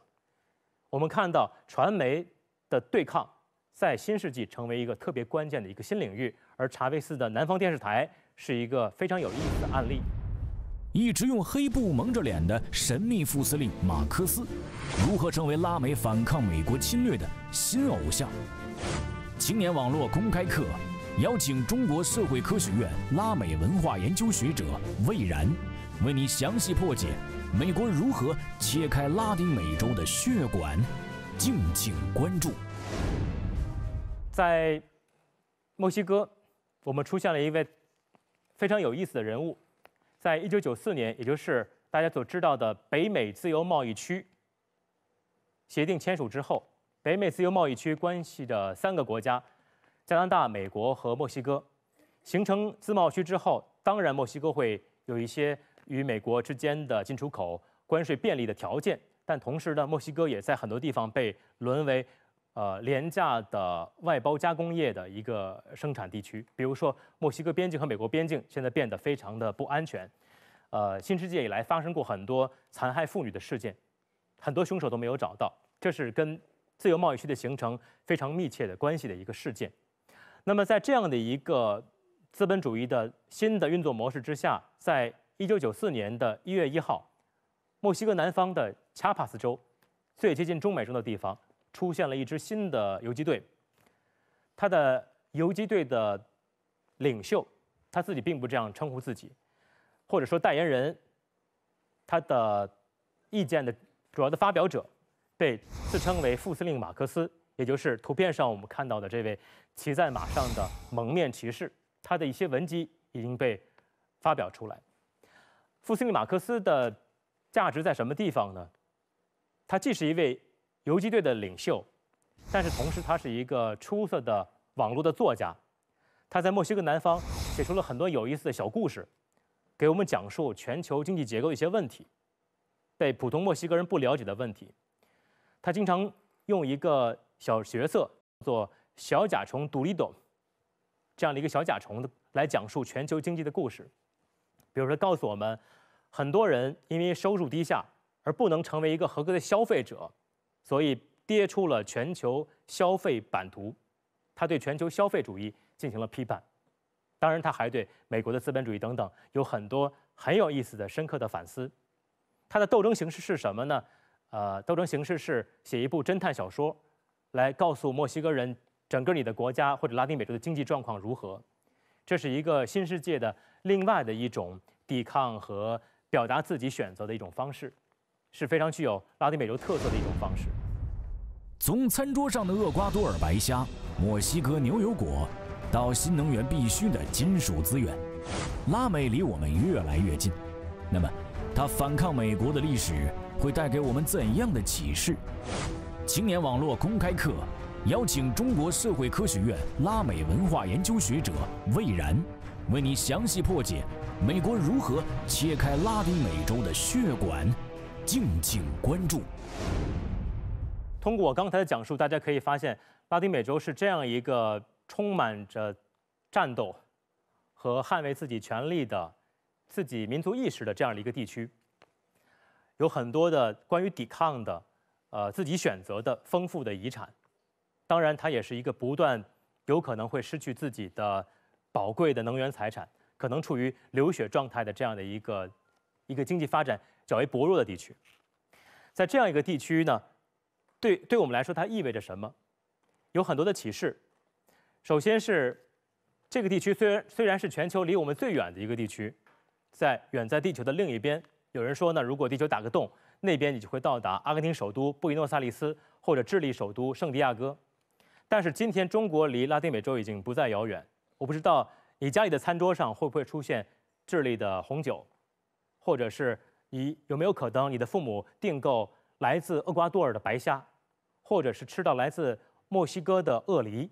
我们看到，传媒的对抗在新世纪成为一个特别关键的一个新领域，而查韦斯的南方电视台。是一个非常有意思的案例。一直用黑布蒙着脸的神秘副司令马克思，如何成为拉美反抗美国侵略的新偶像？青年网络公开课邀请中国社会科学院拉美文化研究学者魏然，为你详细破解美国如何切开拉丁美洲的血管。敬请关注。在墨西哥，我们出现了一位。非常有意思的人物，在一九九四年，也就是大家所知道的北美自由贸易区协定签署之后，北美自由贸易区关系的三个国家——加拿大、美国和墨西哥，形成自贸区之后，当然墨西哥会有一些与美国之间的进出口关税便利的条件，但同时呢，墨西哥也在很多地方被沦为。呃，廉价的外包加工业的一个生产地区，比如说墨西哥边境和美国边境，现在变得非常的不安全。呃，新世界以来发生过很多残害妇女的事件，很多凶手都没有找到，这是跟自由贸易区的形成非常密切的关系的一个事件。那么，在这样的一个资本主义的新的运作模式之下，在一九九四年的一月一号，墨西哥南方的恰帕斯州，最接近中美洲的地方。出现了一支新的游击队，他的游击队的领袖，他自己并不这样称呼自己，或者说代言人，他的意见的主要的发表者，被自称为副司令马克思，也就是图片上我们看到的这位骑在马上的蒙面骑士，他的一些文集已经被发表出来。副司令马克思的价值在什么地方呢？他既是一位。游击队的领袖，但是同时他是一个出色的网络的作家，他在墨西哥南方写出了很多有意思的小故事，给我们讲述全球经济结构一些问题，被普通墨西哥人不了解的问题。他经常用一个小角色做小甲虫杜立朵，这样的一个小甲虫的来讲述全球经济的故事，比如说告诉我们，很多人因为收入低下而不能成为一个合格的消费者。所以跌出了全球消费版图，他对全球消费主义进行了批判，当然他还对美国的资本主义等等有很多很有意思的深刻的反思。他的斗争形式是什么呢？呃，斗争形式是写一部侦探小说，来告诉墨西哥人整个你的国家或者拉丁美洲的经济状况如何。这是一个新世界的另外的一种抵抗和表达自己选择的一种方式，是非常具有拉丁美洲特色的一种方式。从餐桌上的厄瓜多尔白虾、墨西哥牛油果，到新能源必须的金属资源，拉美离我们越来越近。那么，它反抗美国的历史会带给我们怎样的启示？青年网络公开课邀请中国社会科学院拉美文化研究学者魏然，为你详细破解美国如何切开拉丁美洲的血管。敬请关注。通过我刚才的讲述，大家可以发现，拉丁美洲是这样一个充满着战斗和捍卫自己权利的、自己民族意识的这样的一个地区。有很多的关于抵抗的、呃自己选择的丰富的遗产。当然，它也是一个不断有可能会失去自己的宝贵的能源财产，可能处于流血状态的这样的一个一个经济发展较为薄弱的地区。在这样一个地区呢？对，对我们来说，它意味着什么？有很多的启示。首先是这个地区虽然虽然是全球离我们最远的一个地区，在远在地球的另一边。有人说呢，如果地球打个洞，那边你就会到达阿根廷首都布宜诺斯艾利斯或者智利首都圣地亚哥。但是今天，中国离拉丁美洲已经不再遥远。我不知道你家里的餐桌上会不会出现智利的红酒，或者是你有没有可能你的父母订购？来自厄瓜多尔的白虾，或者是吃到来自墨西哥的鳄梨。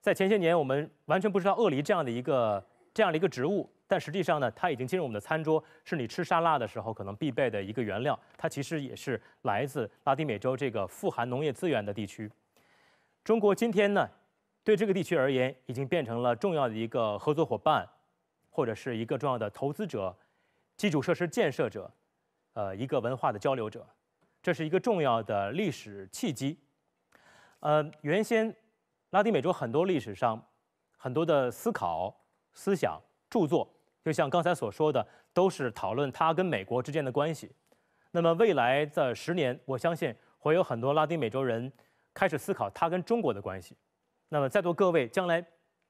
在前些年，我们完全不知道鳄梨这样的一个这样的一个植物，但实际上呢，它已经进入我们的餐桌，是你吃沙拉的时候可能必备的一个原料。它其实也是来自拉丁美洲这个富含农业资源的地区。中国今天呢，对这个地区而言，已经变成了重要的一个合作伙伴，或者是一个重要的投资者、基础设施建设者。呃，一个文化的交流者，这是一个重要的历史契机。呃，原先拉丁美洲很多历史上很多的思考、思想、著作，就像刚才所说的，都是讨论它跟美国之间的关系。那么未来的十年，我相信会有很多拉丁美洲人开始思考它跟中国的关系。那么在座各位将来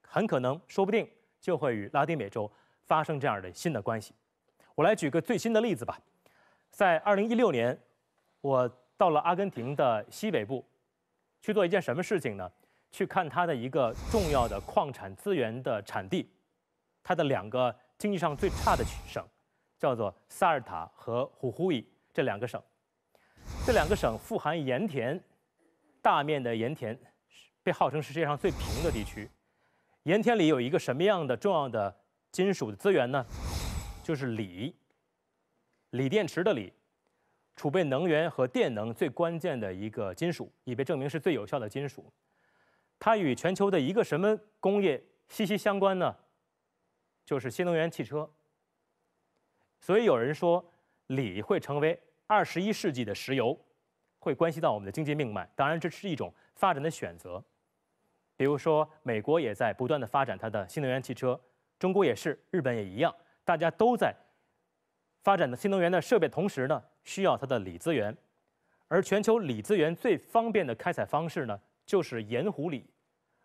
很可能、说不定就会与拉丁美洲发生这样的新的关系。我来举个最新的例子吧。在二零一六年，我到了阿根廷的西北部，去做一件什么事情呢？去看它的一个重要的矿产资源的产地，它的两个经济上最差的省，叫做萨尔塔和胡胡伊这两个省。这两个省富含盐田，大面的盐田是被号称世界上最贫的地区。盐田里有一个什么样的重要的金属的资源呢？就是锂。锂电池的锂，储备能源和电能最关键的一个金属，已被证明是最有效的金属。它与全球的一个什么工业息息相关呢？就是新能源汽车。所以有人说，锂会成为二十一世纪的石油，会关系到我们的经济命脉。当然，这是一种发展的选择。比如说，美国也在不断的发展它的新能源汽车，中国也是，日本也一样，大家都在。发展的新能源的设备，同时呢需要它的锂资源，而全球锂资源最方便的开采方式呢就是盐湖锂，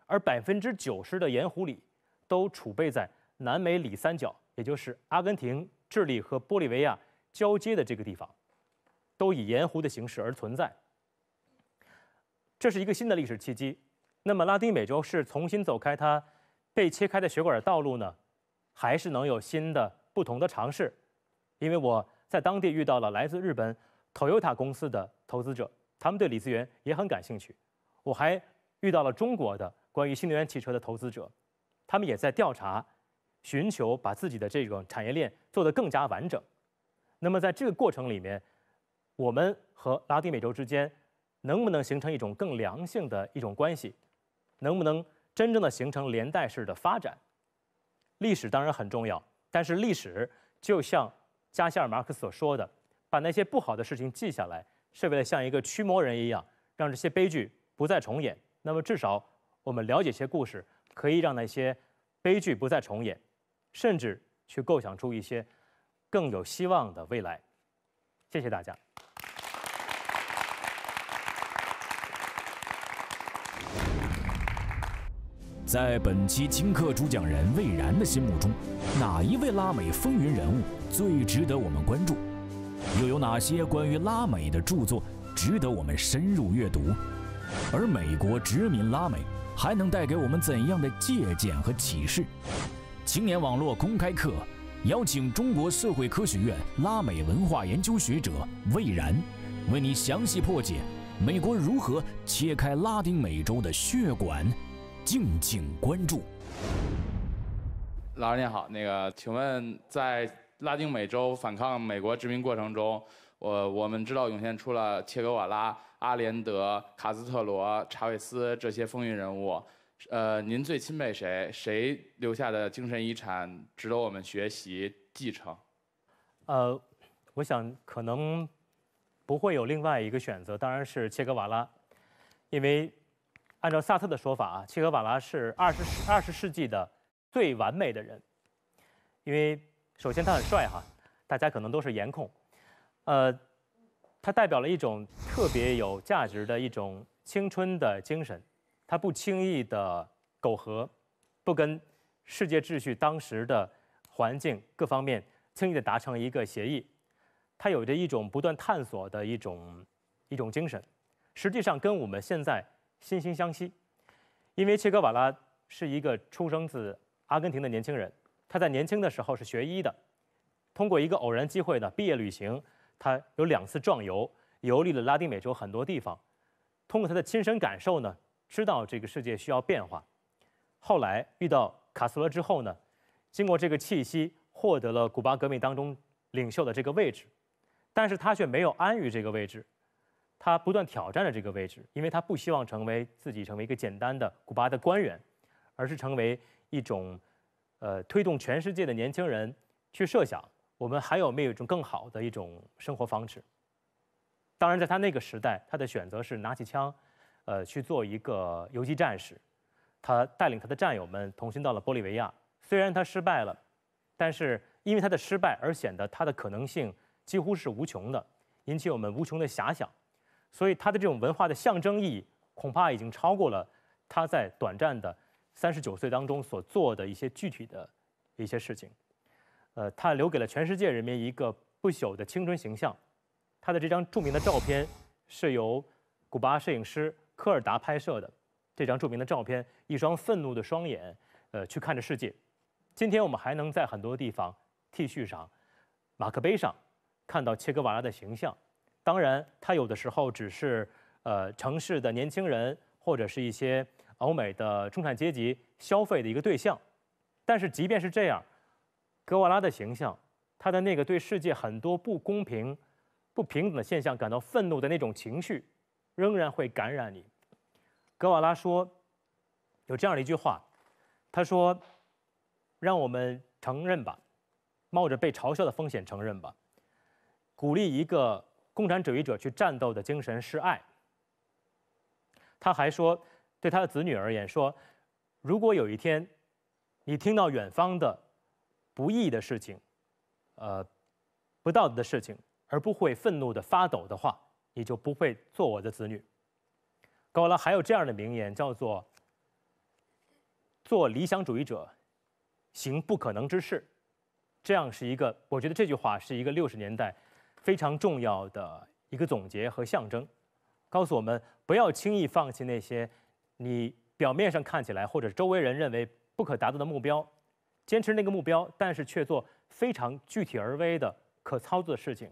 而百分之九十的盐湖锂都储备在南美锂三角，也就是阿根廷、智利和玻利维亚交接的这个地方，都以盐湖的形式而存在。这是一个新的历史契机，那么拉丁美洲是重新走开它被切开的血管道路呢，还是能有新的不同的尝试？因为我在当地遇到了来自日本 Toyota 公司的投资者，他们对锂资源也很感兴趣。我还遇到了中国的关于新能源汽车的投资者，他们也在调查，寻求把自己的这种产业链做得更加完整。那么在这个过程里面，我们和拉丁美洲之间能不能形成一种更良性的一种关系？能不能真正的形成连带式的发展？历史当然很重要，但是历史就像。加西尔马克所说的，把那些不好的事情记下来，是为了像一个驱魔人一样，让这些悲剧不再重演。那么，至少我们了解些故事，可以让那些悲剧不再重演，甚至去构想出一些更有希望的未来。谢谢大家。在本期青客主讲人魏然的心目中，哪一位拉美风云人物最值得我们关注？又有哪些关于拉美的著作值得我们深入阅读？而美国殖民拉美还能带给我们怎样的借鉴和启示？青年网络公开课邀请中国社会科学院拉美文化研究学者魏然，为你详细破解美国如何切开拉丁美洲的血管。敬请关注。老师您好，那个，请问在拉丁美洲反抗美国殖民过程中，我我们知道涌现出了切格瓦拉、阿连德、卡斯特罗、查韦斯这些风云人物。呃，您最钦佩谁？谁留下的精神遗产值得我们学习继承？呃，我想可能不会有另外一个选择，当然是切格瓦拉，因为。按照萨特的说法啊，契诃瓦拉是二十二十世纪的最完美的人，因为首先他很帅哈，大家可能都是颜控，呃，他代表了一种特别有价值的一种青春的精神，他不轻易的苟合，不跟世界秩序当时的环境各方面轻易的达成一个协议，他有着一种不断探索的一种一种精神，实际上跟我们现在。惺惺相惜，因为切格瓦拉是一个出生自阿根廷的年轻人，他在年轻的时候是学医的，通过一个偶然机会呢，毕业旅行，他有两次壮游，游历了拉丁美洲很多地方，通过他的亲身感受呢，知道这个世界需要变化，后来遇到卡斯罗之后呢，经过这个契机，获得了古巴革命当中领袖的这个位置，但是他却没有安于这个位置。他不断挑战着这个位置，因为他不希望成为自己成为一个简单的古巴的官员，而是成为一种，呃，推动全世界的年轻人去设想我们还有没有一种更好的一种生活方式。当然，在他那个时代，他的选择是拿起枪，呃，去做一个游击战士，他带领他的战友们同行到了玻利维亚。虽然他失败了，但是因为他的失败而显得他的可能性几乎是无穷的，引起我们无穷的遐想。所以他的这种文化的象征意义，恐怕已经超过了他在短暂的三十九岁当中所做的一些具体的一些事情。呃，他留给了全世界人民一个不朽的青春形象。他的这张著名的照片是由古巴摄影师科尔达拍摄的。这张著名的照片，一双愤怒的双眼，呃，去看着世界。今天我们还能在很多地方 T 恤上、马克杯上看到切格瓦拉的形象。当然，他有的时候只是，呃，城市的年轻人或者是一些欧美的中产阶级消费的一个对象。但是，即便是这样，格瓦拉的形象，他的那个对世界很多不公平、不平等的现象感到愤怒的那种情绪，仍然会感染你。格瓦拉说，有这样的一句话，他说：“让我们承认吧，冒着被嘲笑的风险承认吧，鼓励一个。”共产主义者去战斗的精神是爱。他还说，对他的子女而言，说如果有一天，你听到远方的不义的事情，呃，不道德的事情，而不会愤怒的发抖的话，你就不会做我的子女。高拉还有这样的名言，叫做“做理想主义者，行不可能之事”，这样是一个，我觉得这句话是一个六十年代。非常重要的一个总结和象征，告诉我们不要轻易放弃那些你表面上看起来或者周围人认为不可达到的目标，坚持那个目标，但是却做非常具体而微的可操作的事情，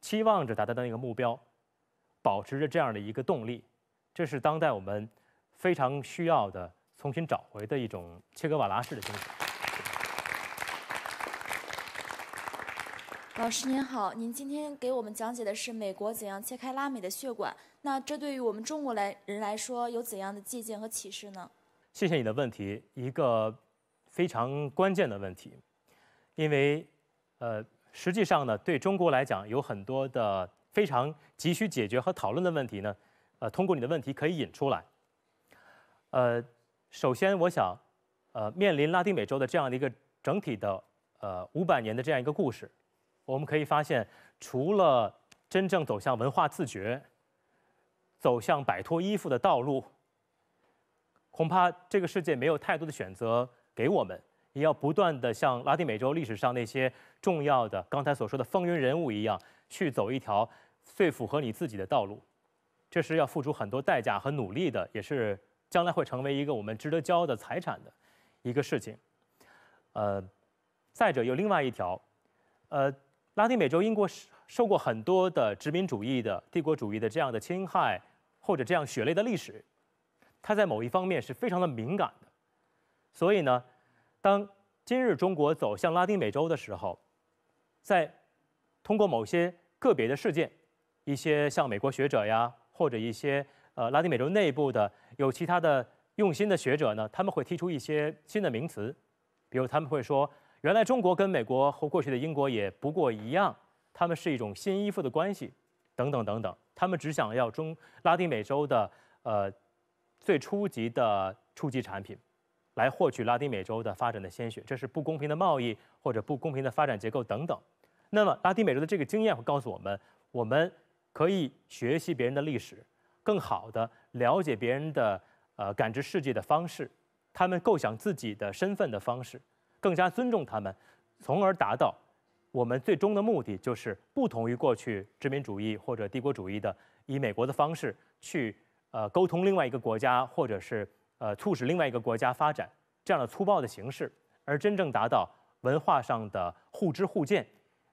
期望着达到的那个目标，保持着这样的一个动力，这是当代我们非常需要的重新找回的一种切格瓦拉式的精神。老师您好，您今天给我们讲解的是美国怎样切开拉美的血管，那这对于我们中国来人来说，有怎样的借鉴和启示呢？谢谢你的问题，一个非常关键的问题，因为，呃，实际上呢，对中国来讲，有很多的非常急需解决和讨论的问题呢，呃，通过你的问题可以引出来。呃，首先我想，呃，面临拉丁美洲的这样的一个整体的，呃，五百年的这样一个故事。我们可以发现，除了真正走向文化自觉、走向摆脱依附的道路，恐怕这个世界没有太多的选择给我们。也要不断的像拉丁美洲历史上那些重要的刚才所说的风云人物一样，去走一条最符合你自己的道路。这是要付出很多代价和努力的，也是将来会成为一个我们值得骄傲的财产的一个事情。呃，再者有另外一条，呃。拉丁美洲国是受过很多的殖民主义的、帝国主义的这样的侵害，或者这样血泪的历史，它在某一方面是非常的敏感的。所以呢，当今日中国走向拉丁美洲的时候，在通过某些个别的事件，一些像美国学者呀，或者一些呃拉丁美洲内部的有其他的用心的学者呢，他们会提出一些新的名词，比如他们会说。原来中国跟美国和过去的英国也不过一样，他们是一种新衣服的关系，等等等等，他们只想要中拉丁美洲的呃最初级的初级产品，来获取拉丁美洲的发展的鲜血，这是不公平的贸易或者不公平的发展结构等等。那么拉丁美洲的这个经验会告诉我们，我们可以学习别人的历史，更好的了解别人的呃感知世界的方式，他们构想自己的身份的方式。更加尊重他们，从而达到我们最终的目的，就是不同于过去殖民主义或者帝国主义的以美国的方式去呃沟通另外一个国家，或者是呃促使另外一个国家发展这样的粗暴的形式，而真正达到文化上的互知互鉴，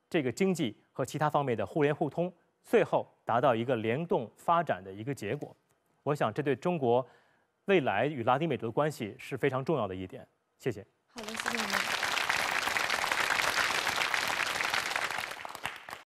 这个经济和其他方面的互联互通，最后达到一个联动发展的一个结果。我想这对中国未来与拉丁美洲的关系是非常重要的一点。谢谢。